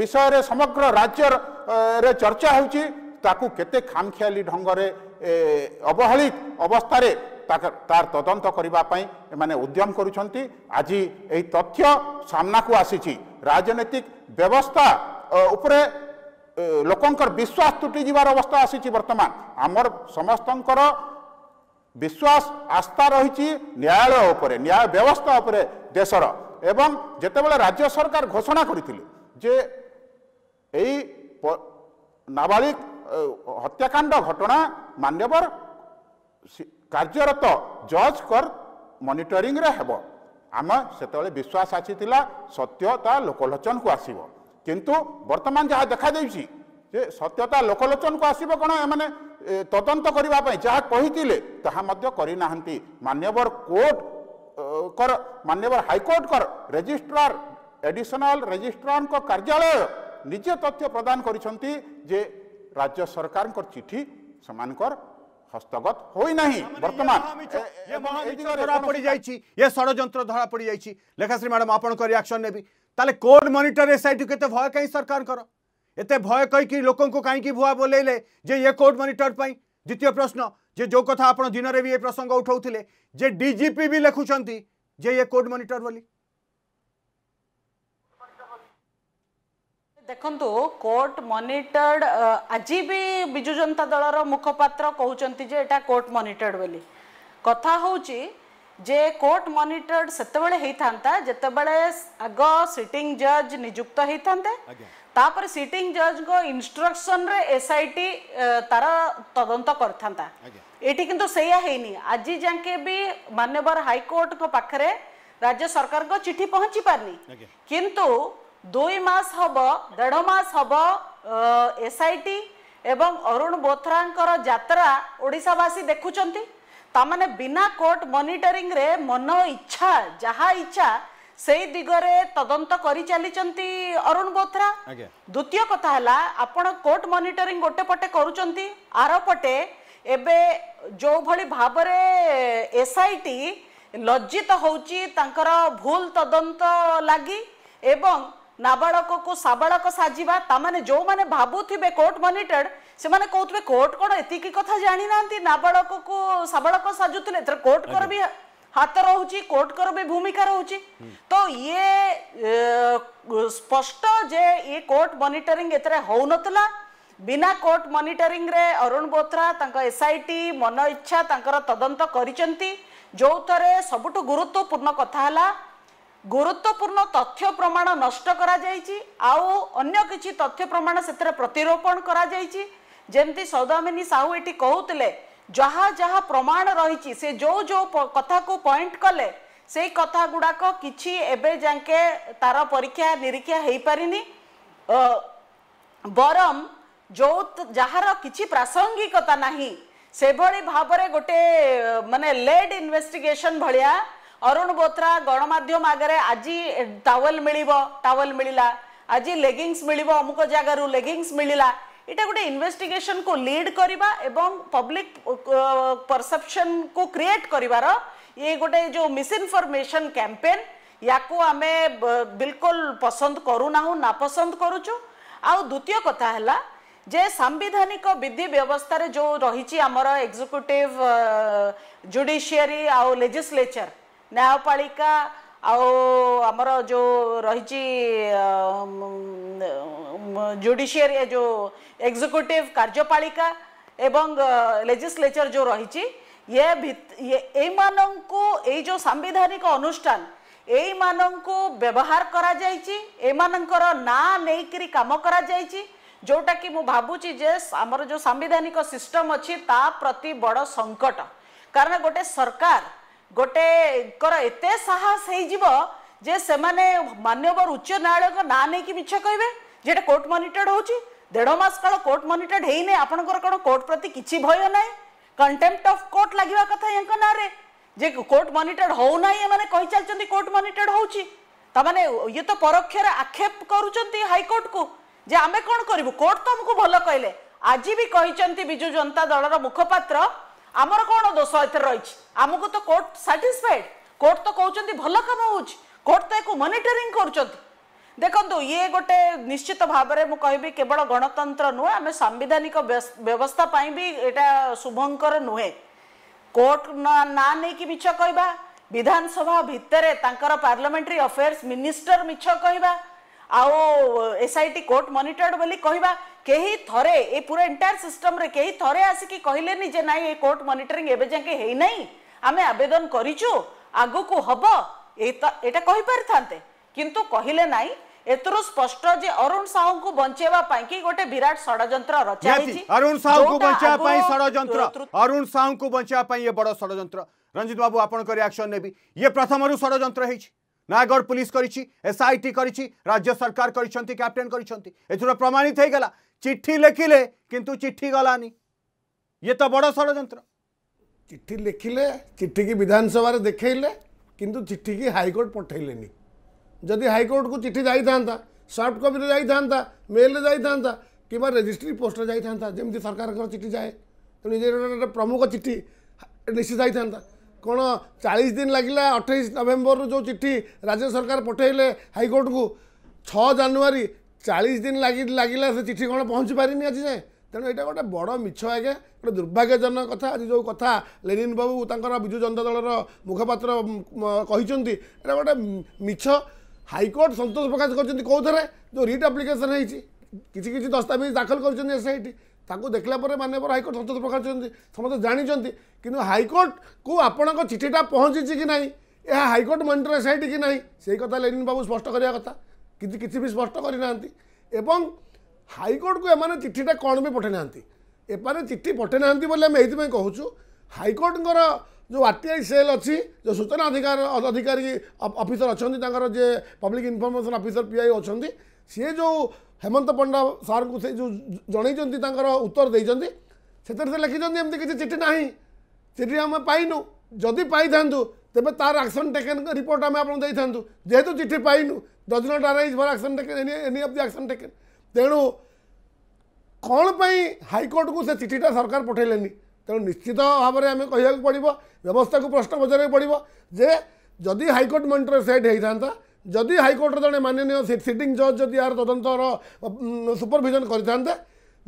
C: বিষয়ে সমগ্র রাজ্যরে চর্চা হচ্ছে তাকে কেতে খামখিয়ালি ঢঙ্গরে অবহেলিত অবস্থায় তার তদন্ত করা এমানে উদ্যম করছেন আজ এই তথ্য সামনাকু আসিছি রাজনৈতিক ব্যবস্থা ଉପରେ ଲୋକଙ୍କର ବିଶ୍ୱାସ ତୁଟି ଯିବାର ଅବସ୍ଥା ଆସିଛି ବର୍ତ୍ତମାନ ଆମର ସମସ୍ତଙ୍କର ବିଶ୍ୱାସ ଆସ୍ଥା ରହିଛି ନ୍ୟାୟାଳୟ ଉପରେ ନ୍ୟାୟ ବ୍ୟବସ୍ଥା ଉପରେ ଦେଶର ଏବଂ ଯେତେବେଳେ ରାଜ୍ୟ ସରକାର ଘୋଷଣା କରିଥିଲେ ଯେ ଏଇ ନାବାଳିକ ହତ୍ୟାକାଣ୍ଡ ଘଟଣା ମାନ୍ୟବର କାର୍ଯ୍ୟରତ ଜଜ୍ ଜଜ୍ଙ୍କର ମନିଟରିଂରେ ହେବ ଆମେ ସେତେବେଳେ ବିଶ୍ୱାସ ଆସିଥିଲା ସତ୍ୟ ତା ଲୋକଲୋଚନକୁ ଆସିବ କିନ୍ତୁ ବର୍ତ୍ତମାନ ଯାହା ଦେଖାଦେଉଛି ଯେ ସତ୍ୟତା ଲୋକଲୋଚନକୁ ଆସିବ କ'ଣ ଏମାନେ ତଦନ୍ତ କରିବା ପାଇଁ ଯାହା କହିଥିଲେ ତାହା ମଧ୍ୟ କରିନାହାନ୍ତି ମାନ୍ୟବର କୋର୍ଟଙ୍କର ମାନ୍ୟବର ହାଇକୋର୍ଟଙ୍କର ରେଜିଷ୍ଟ୍ରାର ଏଡିସନାଲ ରେଜିଷ୍ଟ୍ରାରଙ୍କ କାର୍ଯ୍ୟାଳୟ ନିଜେ ତଥ୍ୟ ପ୍ରଦାନ କରିଛନ୍ତି ଯେ ରାଜ୍ୟ
A: ସରକାରଙ୍କର ଚିଠି ସେମାନଙ୍କର হস্তগত হই নাহি বর্তমান
B: এ
A: ষড়যন্ত্র ধরা পড়ি যাই লেখাশ্রী ম্যাডাম আপনার রিয়াকশন নেবি तेल कोर्ट मनिटर एस आई के तो भय कहीं सरकार भय कहीकि लोक कहीं भुआ बोल ये कोर्ट मनिटर पर द्वितीय प्रश्न जे जो कथा आप दिन में भी ये प्रसंग उठाते जे डीजीपी भी लिखुं जे ये कोर्ट मनिटर बोली
D: देखु कोर्ट मनिटर्ड आज भी विजु जनता दल रुखपात्र कहते कोर्ट मनिटर्ड बोली कथा हूँ ଯେ କୋର୍ଟ ମନିଟର୍ଡ ସେତେବେଳେ ହେଇଥାନ୍ତା ଯେତେବେଳେ ଆଗ ସିଟିଂ ଜଜ୍ ନିଯୁକ୍ତ ହେଇଥାନ୍ତେ ତାପରେ ସିଟିଂ ଜଜ୍ଙ୍କ ଇନଷ୍ଟ୍ରକ୍ସନରେ ଏସ୍ଆଇଟି ତାର ତଦନ୍ତ କରିଥାନ୍ତା ଏଠି କିନ୍ତୁ ସେଇଆ ହେଇନି ଆଜି ଯାକେ ବି ମାନ୍ୟବର ହାଇକୋର୍ଟଙ୍କ ପାଖରେ ରାଜ୍ୟ ସରକାରଙ୍କ ଚିଠି ପହଞ୍ଚି ପାରିନି କିନ୍ତୁ ଦୁଇ ମାସ ହବ ଦେଢ଼ ମାସ ହବ ଏସ୍ଆଇଟି ଏବଂ ଅରୁଣ ବୋଥ୍ରାଙ୍କର ଯାତ୍ରା ଓଡ଼ିଶାବାସୀ ଦେଖୁଛନ୍ତି ତାମାନେ ବିନା କୋର୍ଟ ମନିଟରିଂରେ ମନ ଇଚ୍ଛା ଯାହା ଇଚ୍ଛା ସେଇ ଦିଗରେ ତଦନ୍ତ କରିଚାଲିଛନ୍ତି ଅରୁଣ ବୋଥ୍ରା ଦ୍ୱିତୀୟ କଥା ହେଲା ଆପଣ କୋର୍ଟ ମନିଟରିଂ ଗୋଟେ ପଟେ କରୁଛନ୍ତି ଆର ପଟେ ଏବେ ଯେଉଁଭଳି ଭାବରେ ଏସ୍ଆଇଟି ଲଜ୍ଜିତ ହେଉଛି ତାଙ୍କର ଭୁଲ ତଦନ୍ତ ଲାଗି ଏବଂ ନାବାଳକକୁ ସାବାଳକ ସାଜିବା ତାମାନେ ଯେଉଁମାନେ ଭାବୁଥିବେ କୋର୍ଟ ମନିଟର୍ଡ଼ ସେମାନେ କହୁଥିବେ କୋର୍ଟ କ'ଣ ଏତିକି କଥା ଜାଣିନାହାନ୍ତି ନାବାଳକକୁ ସାବାଳକ ସାଜୁଥିଲେ ଏଥିରେ କୋର୍ଟଙ୍କର ବି ହାତ ରହୁଛି କୋର୍ଟଙ୍କର ବି ଭୂମିକା ରହୁଛି ତ ଇଏ ସ୍ପଷ୍ଟ ଯେ ଇଏ କୋର୍ଟ ମନିଟରିଂ ଏଥିରେ ହଉନଥିଲା ବିନା କୋର୍ଟ ମନିଟରିଂରେ ଅରୁଣ ବୋଥ୍ରା ତାଙ୍କ ଏସ୍ ଆଇ ଟି ମନ ଇଚ୍ଛା ତାଙ୍କର ତଦନ୍ତ କରିଛନ୍ତି ଯେଉଁଥିରେ ସବୁଠୁ ଗୁରୁତ୍ୱପୂର୍ଣ୍ଣ କଥା ହେଲା ଗୁରୁତ୍ୱପୂର୍ଣ୍ଣ ତଥ୍ୟ ପ୍ରମାଣ ନଷ୍ଟ କରାଯାଇଛି ଆଉ ଅନ୍ୟ କିଛି ତଥ୍ୟ ପ୍ରମାଣ ସେଥିରେ ପ୍ରତିରୋପଣ କରାଯାଇଛି जमती सौदामिनी साहू ये कहते जहा जहा प्रमाण रही से जो जो कथा को पॉइंट कले से कथा गुड़ाक कि तार परीक्षा निरीक्षा हो पारे बरम जो जार कि प्रासंगिकता ना से भाव गोटे मान लेड इन्वेस्टिगेशन भाया अरुण बोत्रा गणमाम आगे आज टावेल मिल टावेल मिलला आज लेगिंगस मिल अमुक जगार लेगिंगस मिलला इटा गोटे ইনভেস্টিগেশন को लीड करवा पब्लिक পব্লিক को क्रिएट ক্রিয়েট ये गोटे जो मिसइनफर्मेशन कैंपेन या को आम बिल्कुल पसंद करूना नापसंद करुचु आ द्वितीय कथा है जे सांविधानिक विधि व्यवस्था जो रही आमर एक्जिक्यूटिव जुडिशियरी आउ लेजिस्लेचर न्यायपालिका आउ आमर जो रही जुडिशियरी जो एग्जीक्यूटिव कार्यपालिका एवं लेजिस्लेचर जो रही ये ये ये जो सांविधानिक अनुष्ठान এই মানুষ ব্যবহার করা যাইছি এমানকর না নেইকি কাম করা যাইছি যেটা কি মু ভাবুছি যে আমার যে সাংবিধানিক সিস্টম অছি তা প্রতি বড় সংকট কারণ গোটে সরকার গোটে কর এতে সাহস হয়েযিব যে সেমানে মান্যবর উচ্চ ন্যায়ালয় না নেইকি মিছ কইবে যেটা কোর্ট মনিটর্ড হচ্ছে দেড় মাস কাল কোর্ট মনিটেড হয়ে নাই আপনার কোণ কোর্ট প্রতি কিছু ভয় নাই কন্টেম্পট অফ কোর্ট লাগা কথা ইয়াঙ্ক না যে কোর্ট মনিটেড হো না এমানে কই চালছেন কোর্ট মনিটেড হোচি তা মানে ইয়ে তো পরোক্ষের আক্ষেপ করছেন হাইকোর্ট কু যে আমি কোণ করবু কোর্ট তো আমি ভালো কহলে আজি বি କହିଛନ୍ତି বিজু জনতা ଦଳର মুখপাত্র আমার কোণ দোষ এতে রয়েছে আমি তো কোর্ট ସାଟିସ୍ଫାଏଡ୍ কোর্ট তো କହୁଛନ୍ତି ভালো কাম ହେଉଛି কোর্ট তো এক মনিটরিং করছেন ଦେଖନ୍ତୁ ଇଏ ଗୋଟେ ନିଶ୍ଚିତ ଭାବରେ ମୁଁ କହିବି କେବଳ ଗଣତନ୍ତ୍ର ନୁହେଁ ଆମେ ସାମ୍ବିଧାନିକ ବ୍ୟବସ୍ଥା ପାଇଁ ବି ଏଇଟା ଶୁଭଙ୍କର ନୁହେଁ କୋର୍ଟ ନାଁ ନେଇକି ମିଛ କହିବା ବିଧାନସଭା ଭିତରେ ତାଙ୍କର ପାର୍ଲମେଣ୍ଟାରୀ ଅଫେୟାର୍ସ ମିନିଷ୍ଟର ମିଛ କହିବା ଆଉ S I T court monitored ବୋଲି କହିବା କେହି ଥରେ ଏ ପୁରା ଏଣ୍ଟାୟାର ସିଷ୍ଟମରେ କେହି ଥରେ ଆସିକି କହିଲେନି ଯେ ନାଇଁ ଏ କୋର୍ଟ ମନିଟରିଂ ଏବେ ଯାଏଁକେ ହେଇନାହିଁ ଆମେ ଆବେଦନ କରିଛୁ ଆଗକୁ ହବ ଏଇଟା କହିପାରିଥାନ୍ତେ किंतु कहले ना एथर स्पष्ट जे अरुण साहू को बचेवा गोटे विराट षड्यंत्र रचा अरुण साहू को बचा षड्यंत्र
A: अरुण साहू को बचा ये बड़ षड्यंत्र रंजित बाबू आपक्शन ने ये प्रथम षड्यंत्र नयगढ़ पुलिस करस आई टी कर राज्य सरकार करप्टेन कर प्रमाणित हो गला चिठी लिखिले कि चिठी
E: गलानी ये तो बड़ षड्र चिठी लिखिले चिठी की विधानसभा देखले कि चिठी की हाइकोर्ट पठेले ଯଦି ହାଇକୋର୍ଟକୁ ଚିଠି ଯାଇଥାନ୍ତା ସଫ୍ଟ କପିରେ ଯାଇଥାନ୍ତା ମେଲ୍ରେ ଯାଇଥାନ୍ତା କିମ୍ବା ରେଜିଷ୍ଟ୍ରି ପୋଷ୍ଟରେ ଯାଇଥାନ୍ତା ଯେମିତି ସରକାରଙ୍କର ଚିଠି ଯାଏ ତେଣୁ ଗୋଟେ ପ୍ରମୁଖ ଚିଠି ନିଶ୍ଚିତ ଯାଇଥାନ୍ତା କ'ଣ ଚାଳିଶ ଦିନ ଲାଗିଲା ଅଠେଇଶ ନଭେମ୍ବରରୁ ଯେଉଁ ଚିଠି ରାଜ୍ୟ ସରକାର ପଠାଇଲେ ହାଇକୋର୍ଟକୁ ଛଅ ଜାନୁଆରୀ ଚାଳିଶ ଦିନ ଲାଗି ଲାଗିଲା ସେ ଚିଠି କ'ଣ ପହଞ୍ଚି ପାରିନି ଆଜି ଯାଏଁ ତେଣୁ ଏଇଟା ଗୋଟେ ବଡ଼ ମିଛ ଆଜ୍ଞା ଗୋଟେ ଦୁର୍ଭାଗ୍ୟଜନକ କଥା ଆଜି ଯେଉଁ କଥା ଲେନିନ ବାବୁ ତାଙ୍କର ବିଜୁ ଜନତା ଦଳର ମୁଖପାତ୍ର କହିଛନ୍ତି ଏଇଟା ଗୋଟେ ମିଛ ହାଇକୋର୍ଟ হাইকোর্ট সন্তোষ প্রকাশ করছেন কোথায় যে রিট আপ্লিকেসন କିଛି কিছু কিছু দস্তাবিজ দাখল করছেন এসআইটি ତାକୁ ଦେଖିଲା ପରେ ମାନ୍ୟବର ହାଇକୋର୍ଟ ସନ୍ତୋଷ ପ୍ରକାଶଛନ୍ତି ସମସ୍ତେ ଜାଣିଛନ୍ତି କିନ୍ତୁ ହାଇକୋର୍ଟକୁ ଆପଣଙ୍କ ଚିଠିଟା ପହଞ୍ଚିଛି କି ନାହିଁ ଏହା high court monitor S I T କି ନାହିଁ ସେଇ କଥା ଲେନିନ୍ ବାବୁ ସ୍ପଷ୍ଟ କରିବା କଥା କିଛି କିଛି ବି ସ୍ପଷ୍ଟ କରିନାହାନ୍ତି ଏବଂ ହାଇକୋର୍ଟକୁ ଏମାନେ ଚିଠିଟା କ'ଣ ବି ପଠାଇ ନାହାନ୍ତି ଏମାନେ ଚିଠି ପଠାଇ ନାହାନ୍ତି ବୋଲି ଆମେ ଏଇଥିପାଇଁ କହୁଛୁ ହାଇକୋର୍ଟଙ୍କର जो आर टी आई सेल अच्छी जो सूचना अधिकार अधिकारी अफिसर अच्छा जे public information officer P I अच्छा सी जो हेमंत पंडा सार को से जो जनईर उत्तर देते से लिखिं एमती किसी चिठी ना चिठी आम पाइन जदि पाई तेज तार आक्शन टेकेन रिपोर्ट आम आपको देखातु जेहेतु चिठी पाइन does not arise for action taken any of the action taken तेणु कौन पर हाइकोर्ट को से चिठीटा सरकार पठेलेनी ତେଣୁ ନିଶ୍ଚିତ ଭାବରେ ଆମେ କହିବାକୁ ପଡ଼ିବ ବ୍ୟବସ୍ଥାକୁ ପ୍ରଶ୍ନ ପଚାରିବାକୁ ପଡ଼ିବ ଯେ ଯଦି ହାଇକୋର୍ଟ ମେଣ୍ଟରେ ସେଟ୍ ହୋଇଥାନ୍ତା ଯଦି ହାଇକୋର୍ଟର ଜଣେ ମାନନୀୟ ସିଟିଂ ଜଜ୍ ଯଦି ଏହାର ତଦନ୍ତର ସୁପରଭିଜନ କରିଥାନ୍ତେ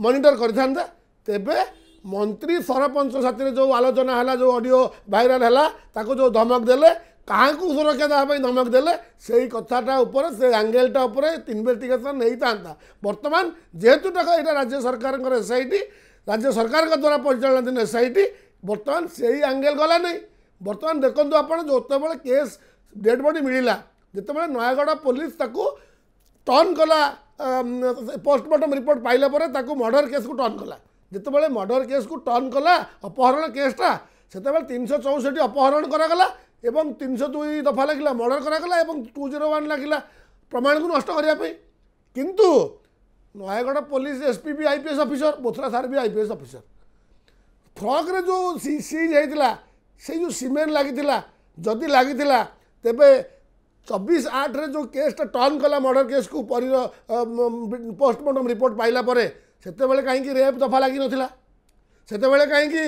E: ମନିଟର କରିଥାନ୍ତେ ତେବେ ମନ୍ତ୍ରୀ ସରପଞ୍ଚ ସାଥିରେ ଯେଉଁ ଆଲୋଚନା ହେଲା ଯେଉଁ ଅଡ଼ିଓ ଭାଇରାଲ ହେଲା ତାକୁ ଯେଉଁ ଧମକ ଦେଲେ କାହାକୁ ସୁରକ୍ଷା ଦେବା ପାଇଁ ଧମକ ଦେଲେ ସେଇ କଥାଟା ଉପରେ ସେ ଆଙ୍ଗେଲଟା ଉପରେ ଇନଭେଷ୍ଟିଗେସନ୍ ହେଇଥାନ୍ତା ବର୍ତ୍ତମାନ ଯେହେତୁ ଏଇଟା ରାଜ୍ୟ ସରକାରଙ୍କର ଏସ୍ଆଇଟି ରାଜ୍ୟ ସରକାରଙ୍କ ଦ୍ୱାରା ପରିଚାଳନାଧୀନ ଏସ୍ଆଇଟି ବର୍ତ୍ତମାନ ସେଇ ଆଙ୍ଗେଲ ଗଲାନି ବର୍ତ୍ତମାନ ଦେଖନ୍ତୁ ଆପଣ ଯେତେବେଳେ କେସ୍ ଡେଡ୍ ବଡି ମିଳିଲା ଯେତେବେଳେ ନୟାଗଡ଼ ପୋଲିସ ତାକୁ ଟର୍ନ କଲା ପୋଷ୍ଟମର୍ଟମ ରିପୋର୍ଟ ପାଇଲା ପରେ ତାକୁ ମର୍ଡ଼ର କେସ୍କୁ ଟର୍ନ କଲା ଯେତେବେଳେ ମର୍ଡ଼ର କେସ୍କୁ ଟର୍ନ କଲା ଅପହରଣ କେସ୍ଟା ସେତେବେଳେ ତିନିଶହ ଚଉଷଠି ଅପହରଣ କରାଗଲା ଏବଂ ତିନିଶହ ଦୁଇ ଦଫା ଲାଗିଲା ମର୍ଡ଼ର କରାଗଲା ଏବଂ ଟୁ ଜିରୋ ୱାନ୍ ଲାଗିଲା ପ୍ରମାଣକୁ ନଷ୍ଟ କରିବା ପାଇଁ କିନ୍ତୁ Nayagarh police SP B I P S officer Bothra sir B I P S officer ଫ୍ରକ୍ରେ ଯେଉଁ ସିଜ୍ ହେଇଥିଲା ସେଇ ଯେଉଁ ସିମେଣ୍ଟ ଲାଗିଥିଲା ଯଦି ଲାଗିଥିଲା ତେବେ ଚବିଶ ଆଠରେ ଯେଉଁ କେସ୍ଟା ଟର୍ନ କଲା ମର୍ଡ଼ର କେସ୍କୁ ପରୀର ପୋଷ୍ଟମର୍ଟମ୍ ରିପୋର୍ଟ ପାଇଲା ପରେ ସେତେବେଳେ କାହିଁକି ରେପ୍ ଦଫା ଲାଗିନଥିଲା ସେତେବେଳେ କାହିଁକି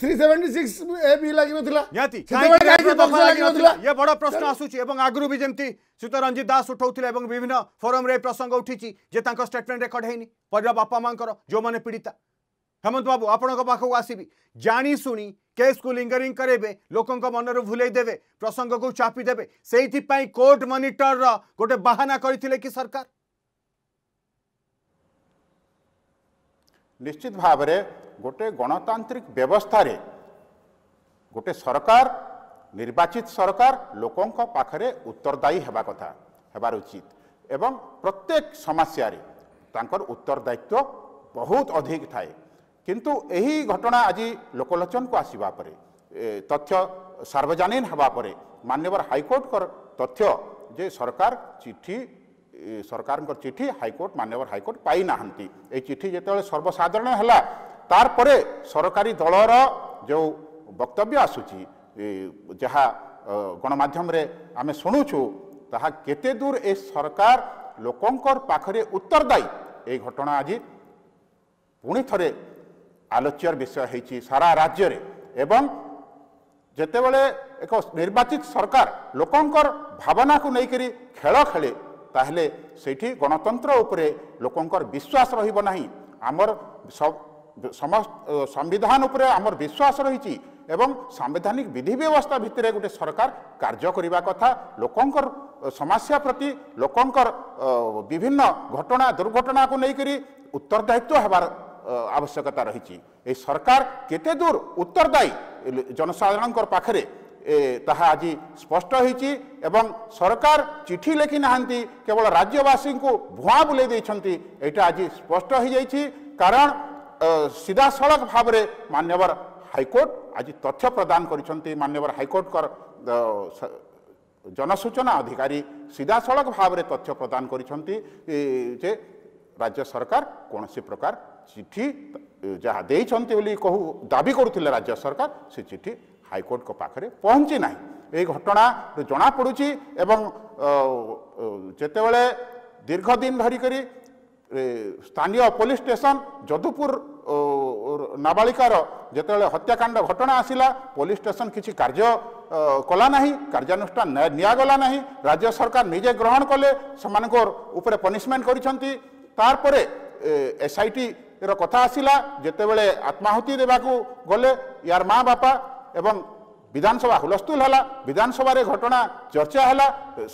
E: 376 ଏ ବି ଲାଗିନଥିଲା ନିହାତି ସେତେବେଳେ କାହିଁକି
A: ଦଫା ଲାଗିନଥିଲା ଏ ବଡ଼ ପ୍ରଶ୍ନ ଆସୁଛି ଏବଂ ଆଗରୁ ବି ଯେମିତି ଶ୍ରୀତ ରଞ୍ଜିତ ଦାସ ଉଠାଉଥିଲେ ଏବଂ ବିଭିନ୍ନ ଫୋରମରେ ଏ ପ୍ରସଙ୍ଗ ଉଠିଛି ଯେ ତାଙ୍କ ଷ୍ଟେଟମେଣ୍ଟ ରେକର୍ଡ ହେଇନି ପରିବାର ବାପା ମାଆଙ୍କର ଯେଉଁମାନେ ପୀଡ଼ିତା ହେମନ୍ତ ବାବୁ ଆପଣଙ୍କ ପାଖକୁ ଆସିବି ଜାଣି ଶୁଣି କେସ୍କୁ ଲିଙ୍ଗରିଂ କରାଇବେ ଲୋକଙ୍କ ମନରୁ ଭୁଲେଇ ଦେବେ ପ୍ରସଙ୍ଗକୁ ଚାପି ଦେବେ ସେଇଥିପାଇଁ କୋର୍ଟ ମନିଟରର ଗୋଟେ ବାହାନା କରିଥିଲେ କି ସରକାର
C: ନିଶ୍ଚିତ ଭାବରେ ଗୋଟେ ଗଣତାନ୍ତ୍ରିକ ବ୍ୟବସ୍ଥାରେ ଗୋଟେ ସରକାର ନିର୍ବାଚିତ ସରକାର ଲୋକଙ୍କ ପାଖରେ ଉତ୍ତରଦାୟୀ ହେବା କଥା ହେବାର ଉଚିତ ଏବଂ ପ୍ରତ୍ୟେକ ସମସ୍ୟାରେ ତାଙ୍କର ଉତ୍ତରଦାୟିତ୍ୱ ବହୁତ ଅଧିକ ଥାଏ କିନ୍ତୁ ଏହି ଘଟଣା ଆଜି ଲୋକଲୋଚନକୁ ଆସିବା ପରେ ତଥ୍ୟ ସାର୍ବଜନୀନ ହେବା ପରେ ମାନ୍ୟବର ହାଇକୋର୍ଟଙ୍କର ତଥ୍ୟ ଯେ ସରକାର ଚିଠି ସରକାରଙ୍କ ଚିଠି ହାଇକୋର୍ଟ ମାନ୍ୟବର ହାଇକୋର୍ଟ ପାଇନାହାନ୍ତି ଏହି ଚିଠି ଯେତେବେଳେ ସର୍ବସାଧାରଣ ହେଲା ତାପରେ ସରକାରୀ ଦଳର ଯେଉଁ ବକ୍ତବ୍ୟ ଆସୁଛି ଯାହା ଗଣମାଧ୍ୟମରେ ଆମେ ଶୁଣୁଛୁ ତାହା କେତେ ଦୂର ଏ ସରକାର ଲୋକଙ୍କର ପାଖରେ ଉତ୍ତରଦାୟୀ ଏହି ଘଟଣା ଆଜି ପୁଣି ଥରେ ଆଲୋଚ୍ୟର ବିଷୟ ହେଇଛି ସାରା ରାଜ୍ୟରେ ଏବଂ ଯେତେବେଳେ ଏକ ନିର୍ବାଚିତ ସରକାର ଲୋକଙ୍କର ଭାବନାକୁ ନେଇକରି ଖେଳ ଖେଳେ ତାହେଲେ ସେଇଠି ଗଣତନ୍ତ୍ର ଉପରେ ଲୋକଙ୍କର ବିଶ୍ୱାସ ରହିବ ନାହିଁ ଆମର সংবিধান উপরে আমার বিশ্বাস রয়েছে এবং সাংবিধানিক বিধি ব্যবস্থা ভিতরে গোটে সরকার কার্য করা কথা লোকঙ্কর সমস্যা প্রতি লোকঙ্কর বিভিন্ন ঘটনা দুর্ঘটনা নেইকি উত্তরদায়িত্ব হবার আবশ্যকতা রয়েছে এই সরকার কেতে দূর উত্তরদায়ী জনসাধারণ পাখে তাহা আজ স্পষ্ট হয়েছি এবং সরকার চিঠি লেখি না কেবল রাজ্যবাসী ଭୁଆଁ ବୁଲେଇ ଦେଇଛନ୍ତି আজ স্পষ্ট হয়ে যাই কারণ ସିଧାସଳଖ ଭାବରେ ମାନ୍ୟବର ହାଇକୋର୍ଟ ଆଜି ତଥ୍ୟ ପ୍ରଦାନ କରିଛନ୍ତି ମାନ୍ୟବର ହାଇକୋର୍ଟଙ୍କର ଜନସୂଚନା ଅଧିକାରୀ ସିଧାସଳଖ ଭାବରେ ତଥ୍ୟ ପ୍ରଦାନ କରିଛନ୍ତି ଯେ ରାଜ୍ୟ ସରକାର କୌଣସି ପ୍ରକାର ଚିଠି ଯାହା ଦେଇଛନ୍ତି ବୋଲି କହୁ ଦାବି କରୁଥିଲେ ରାଜ୍ୟ ସରକାର ସେ ଚିଠି ହାଇକୋର୍ଟଙ୍କ ପାଖରେ ପହଞ୍ଚି ନାହିଁ ଏହି ଘଟଣାରୁ ଜଣାପଡ଼ୁଛି ଏବଂ ଯେତେବେଳେ ଦୀର୍ଘ ଦିନ ଧରିକରି ସ୍ଥାନୀୟ ପୋଲିସ ଷ୍ଟେସନ ଯଦୁପୁର ନାବାଳିକାର ଯେତେବେଳେ ହତ୍ୟାକାଣ୍ଡ ଘଟଣା ଆସିଲା ପୋଲିସ ଷ୍ଟେସନ କିଛି କାର୍ଯ୍ୟ କଲା ନାହିଁ କାର୍ଯ୍ୟାନୁଷ୍ଠାନ ନିଆଗଲା ନାହିଁ ରାଜ୍ୟ ସରକାର ନିଜେ ଗ୍ରହଣ କଲେ ସେମାନଙ୍କ ଉପରେ ପନିସମେଣ୍ଟ କରିଛନ୍ତି ତାପରେ ଏସ୍ଆଇଟିର କଥା ଆସିଲା ଯେତେବେଳେ ଆତ୍ମାହୁତି ଦେବାକୁ ଗଲେ ୟାର ମା ବାପା ଏବଂ ବିଧାନସଭା ହୁଲସ୍ତୁଲ ହେଲା ବିଧାନସଭାରେ ଘଟଣା ଚର୍ଚ୍ଚା ହେଲା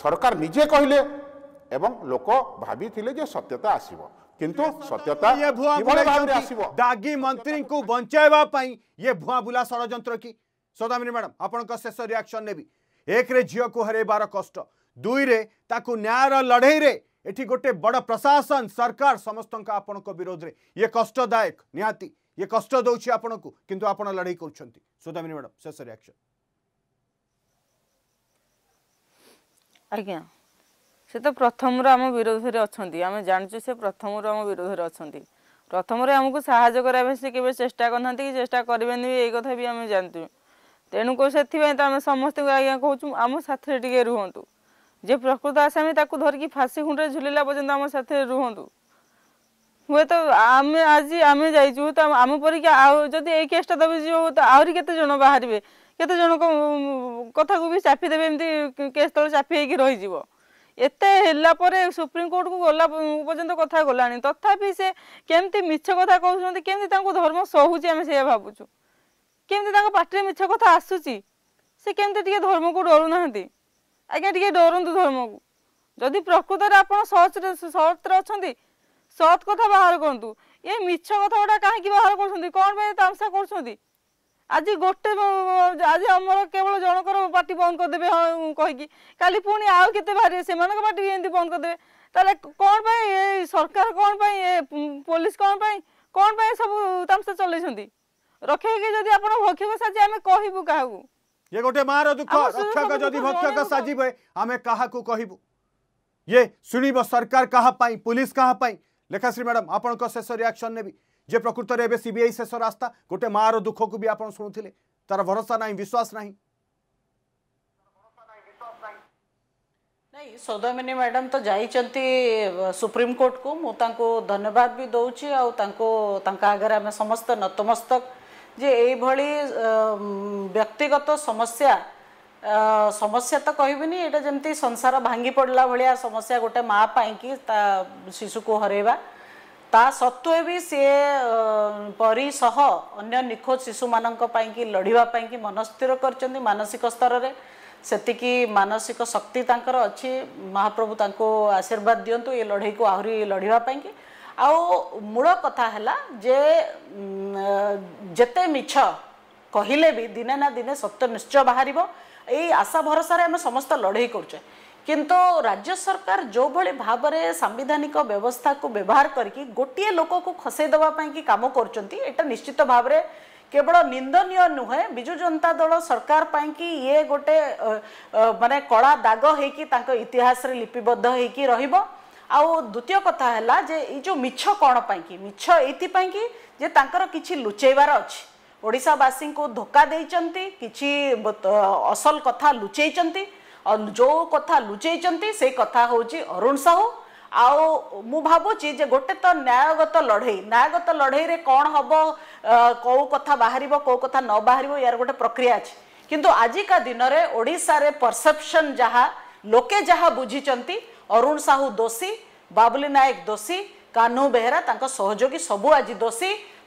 C: ସରକାର ନିଜେ କହିଲେ एवं लोक
A: भावी सत्यता आसब किंतु सत्यता दागी मंत्री को बचाई ये भुआ बुला षड़ कि सदामी मैडम आपेष रियाक्शन ने एक झील को हर बार कष्ट दुईरे न्यायर लड़े ये गोटे बड़ प्रशासन सरकार समस्त आपण विरोध में ये कष्टदायक निहाती ये कष्ट आपण को किंतु आप लड़े करोदामी मैडम शेष रियाक्शन
B: आज्ञा ସେ ତ ପ୍ରଥମରୁ ଆମ ବିରୋଧରେ ଅଛନ୍ତି ଆମେ ଜାଣିଛୁ ସେ ପ୍ରଥମରୁ ଆମ ବିରୋଧରେ ଅଛନ୍ତି ପ୍ରଥମରେ ଆମକୁ ସାହାଯ୍ୟ କରିବା ପାଇଁ ସେ କେବେ ଚେଷ୍ଟା କରିନାହାନ୍ତି କି ଚେଷ୍ଟା କରିବେନି ବି ଏଇ କଥା ବି ଆମେ ଜାଣିଛୁ ତେଣୁକରି ସେଥିପାଇଁ ତ ଆମେ ସମସ୍ତଙ୍କୁ ଆଜ୍ଞା କହୁଛୁ ଆମ ସାଥିରେ ଟିକେ ରୁହନ୍ତୁ ଯେ ପ୍ରକୃତ ଆସାମୀ ତାକୁ ଧରିକି ଫାଶୀ ଖୁଣ୍ଟରେ ଝୁଲିଲା ପର୍ଯ୍ୟନ୍ତ ଆମ ସାଥିରେ ରୁହନ୍ତୁ ହୁଏତ ଆମେ ଆଜି ଆମେ ଯାଇଛୁ ତ ଆମ ପରିକି ଆଉ ଯଦି ଏଇ କେସ୍ଟା ଦେବେ ଯିବ ତ ଆହୁରି କେତେ ଜଣ ବାହାରିବେ କେତେ ଜଣଙ୍କ କଥାକୁ ବି ଚାପି ଦେବେ ଏମିତି କେସ୍ ତଳେ ଚାପି ହେଇକି ରହିଯିବ ଏତେ ହେଲା ପରେ ସୁପ୍ରିମକୋର୍ଟକୁ ଗଲା ପର୍ଯ୍ୟନ୍ତ କଥା ଗଲାଣି ତଥାପି ସେ କେମିତି ମିଛ କଥା କହୁଛନ୍ତି କେମିତି ତାଙ୍କୁ ଧର୍ମ ସହୁଛି ଆମେ ସେଇଆ ଭାବୁଛୁ କେମିତି ତାଙ୍କ ପାଟିରେ ମିଛ କଥା ଆସୁଛି ସେ କେମିତି ଟିକେ ଧର୍ମକୁ ଡରୁନାହାନ୍ତି ଆଜ୍ଞା ଟିକେ ଡରନ୍ତୁ ଧର୍ମକୁ ଯଦି ପ୍ରକୃତରେ ଆପଣ ସଚ୍ରେ ସତ୍ରେ ଅଛନ୍ତି ସତ୍ କଥା ବାହାର କରନ୍ତୁ ଏ ମିଛ କଥା ଗୁଡ଼ା କାହିଁକି ବାହାର କରୁଛନ୍ତି କ'ଣ ପାଇଁ ତାମସା କରୁଛନ୍ତି আজ গোটে আজ আমার কেবল জনকর পার্টি বন্ধ করেদেবে কী কালি পুঁ আও কেতে বাহারে সে পার্টি এমনি বন্ধ করেদেবে তাহলে কোণ পাই এ সরকার কোণ পাই এ পুলিশ কোণ পাই কোণ পাই সব তামসা চলাইছেন রক্ষক যদি আপনার ভক্ষক সাজি আমি কহবু কাহু
A: ये गोटे मार दुख रक्षक जदि भक्षक साजे आम क्या कहबू ये शुणव सरकार क्या पुलिस क्या लेखाश्री मैडम आपण शेष रियाक्शन नेबी যে প্রকৃতরে এবে সিবিআই শেষ রাস্তা গোটে মার দুঃখকু বি আপনার শুণুলে তার ভরসা না বিশ্বাস না
D: नहीं सौदामिनी मैडम तो जाती सुप्रीम कोर्ट को मुझे धन्यवाद भी दौची आगे आम समस्त नतमस्तक जे यही व्यक्तिगत समस्या समस्या तो कहबी ये जमी संसार भांगी पड़ा भाया समस्या गोटे माँ पाई कि शिशु को हरवा ତା ସତ୍ତ୍ୱେ ବି ସିଏ ପରି ସହ ଅନ୍ୟ ନିଖୋଜ ଶିଶୁମାନଙ୍କ ପାଇଁକି ଲଢ଼ିବା ପାଇଁକି ମନସ୍ଥିର କରିଛନ୍ତି ମାନସିକ ସ୍ତରରେ ସେତିକି ମାନସିକ ଶକ୍ତି ତାଙ୍କର ଅଛି ମହାପ୍ରଭୁ ତାଙ୍କୁ ଆଶୀର୍ବାଦ ଦିଅନ୍ତୁ ଏ ଲଢ଼େଇକୁ ଆହୁରି ଲଢ଼ିବା ପାଇଁକି ଆଉ ମୂଳ କଥା ହେଲା ଯେ ଯେତେ ମିଛ କହିଲେ ବି ଦିନେ ନା ଦିନେ ସତ୍ୟ ନିଶ୍ଚୟ ବାହାରିବ ଏଇ ଆଶା ଭରସାରେ ଆମେ ସମସ୍ତେ ଲଢ଼େଇ କରୁଛେ କିନ୍ତୁ ରାଜ୍ୟ ସରକାର ଯେଉଁଭଳି ଭାବରେ ସାମ୍ବିଧାନିକ ବ୍ୟବସ୍ଥାକୁ ବ୍ୟବହାର କରିକି ଗୋଟିଏ ଲୋକକୁ ଖସାଇ ଦେବା ପାଇଁକି କାମ କରୁଛନ୍ତି ଏଇଟା ନିଶ୍ଚିତ ଭାବରେ କେବଳ ନିନ୍ଦନୀୟ ନୁହେଁ ବିଜୁ ଜନତା ଦଳ ସରକାର ପାଇଁକି ଇଏ ଗୋଟେ ମାନେ କଳା ଦାଗ ହେଇକି ତାଙ୍କ ଇତିହାସରେ ଲିପିବଦ୍ଧ ହେଇକି ରହିବ ଆଉ ଦ୍ୱିତୀୟ କଥା ହେଲା ଯେ ଏଇ ଯେଉଁ ମିଛ କ'ଣ ପାଇଁକି ମିଛ ଏଇଥିପାଇଁକି ଯେ ତାଙ୍କର କିଛି ଲୁଚେଇବାର ଅଛି ଓଡ଼ିଶାବାସୀଙ୍କୁ ଧୋକା ଦେଇଛନ୍ତି କିଛି ଅସଲ କଥା ଲୁଚେଇଛନ୍ତି અં જો કથા લુજે ચંતિ સે કથા હોજી અરુણ સાહુ આઉ મુ ભાબો ચી જે ગોટે તો ન્યાયગત લડાઈ ન્યાયગત લડાઈ રે કોણ હબો કો કથા બહારિબો કો કથા નો બહારિબો યાર ગોટે પ્રક્રિયા આછ કિંતુ આજ કા દિન રે ઓડિસા રે પરસેપ્શન જહા લોકે જહા બુજી ચંતિ અરુણ સાહુ દોશી બાબુલી નાયક દોશી કાનુ બહેરા તાંકો સહયોગી સબુ આજ દોશી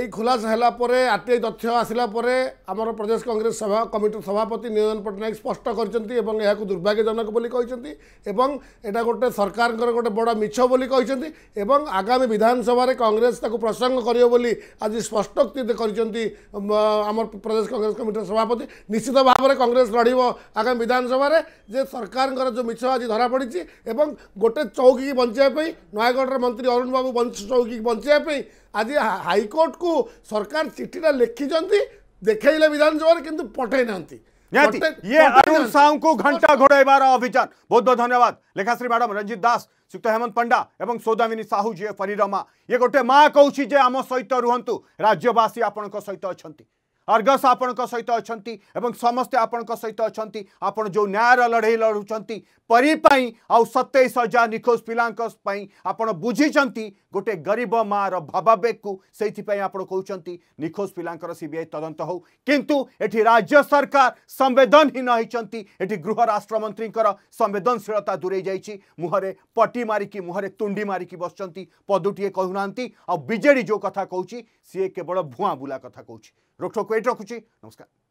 E: এই খোলাসা হল পরে আরটিআই তথ্য আসা পরে আমার প্রদেশ কংগ্রেস সভা কমিটির সভাপতি নিরঞ্জন পট্টনাক স্পষ্ট করেছেন এবং এখন দুর্ভাগ্যজনক বলে এবং এটা গোটে সরকার গোটে বড় মিছ বলে এবং আগামী বিধানসভার কংগ্রেস তাকে প্রসঙ্গ করিব বলে আজ স্পষ্টোক্তি করেছেন আমার প্রদেশ কংগ্রেস কমিটির সভাপতি নিশ্চিত ভাবে কংগ্রেস লড়ব আগামী বিধানসভার যে সরকার যে মিছ আজ ধরা পড়ছে এবং গোটে চৌকি বঞ্চাই নয়গড়ের মন্ত্রী অরুণবাবু চৌকি বঞ্চাই हाइकोर्ट को सरकार चिठीटा ଲେଖିଛନ୍ତି ଦେଖେଇଲେ विधानसभा कि पठे ना ये अरुण साहु को घंटा
A: घोड़ाइबार अभियान बहुत बहुत धन्यवाद लेखाश्री मैडम रंजित दास सुक्त हेमंत पंडा और सोदामिनी साहू जी फरीर ये गोटे माँ कौच आम सहित रुहतु राज्यवासी आपण सहित अच्छा अर्गस आपण सहित अच्छा समस्ते आपण सहित अच्छा आपण जो न्यायर लड़े लड़ुंट परीपाई आउ सतैश हजार निखोज पाई आपड़ बुझी गोटे गरीब माँ भावाबेग को से आप निखोज पिलांर सीबीआई तदंत हो किंतु एटी राज्य सरकार संवेदनहीन होती गृह राष्ट्रमंत्री संवेदनशीलता दूरे जाइए मुहर पटी मारिकी मुहरें तुंडी मारिकी बस पदुटे कहूना आजेडी जो कथा कौच सी केवल भुआ बुला कथा कौच रोकठोक वेट रखुची नमस्कार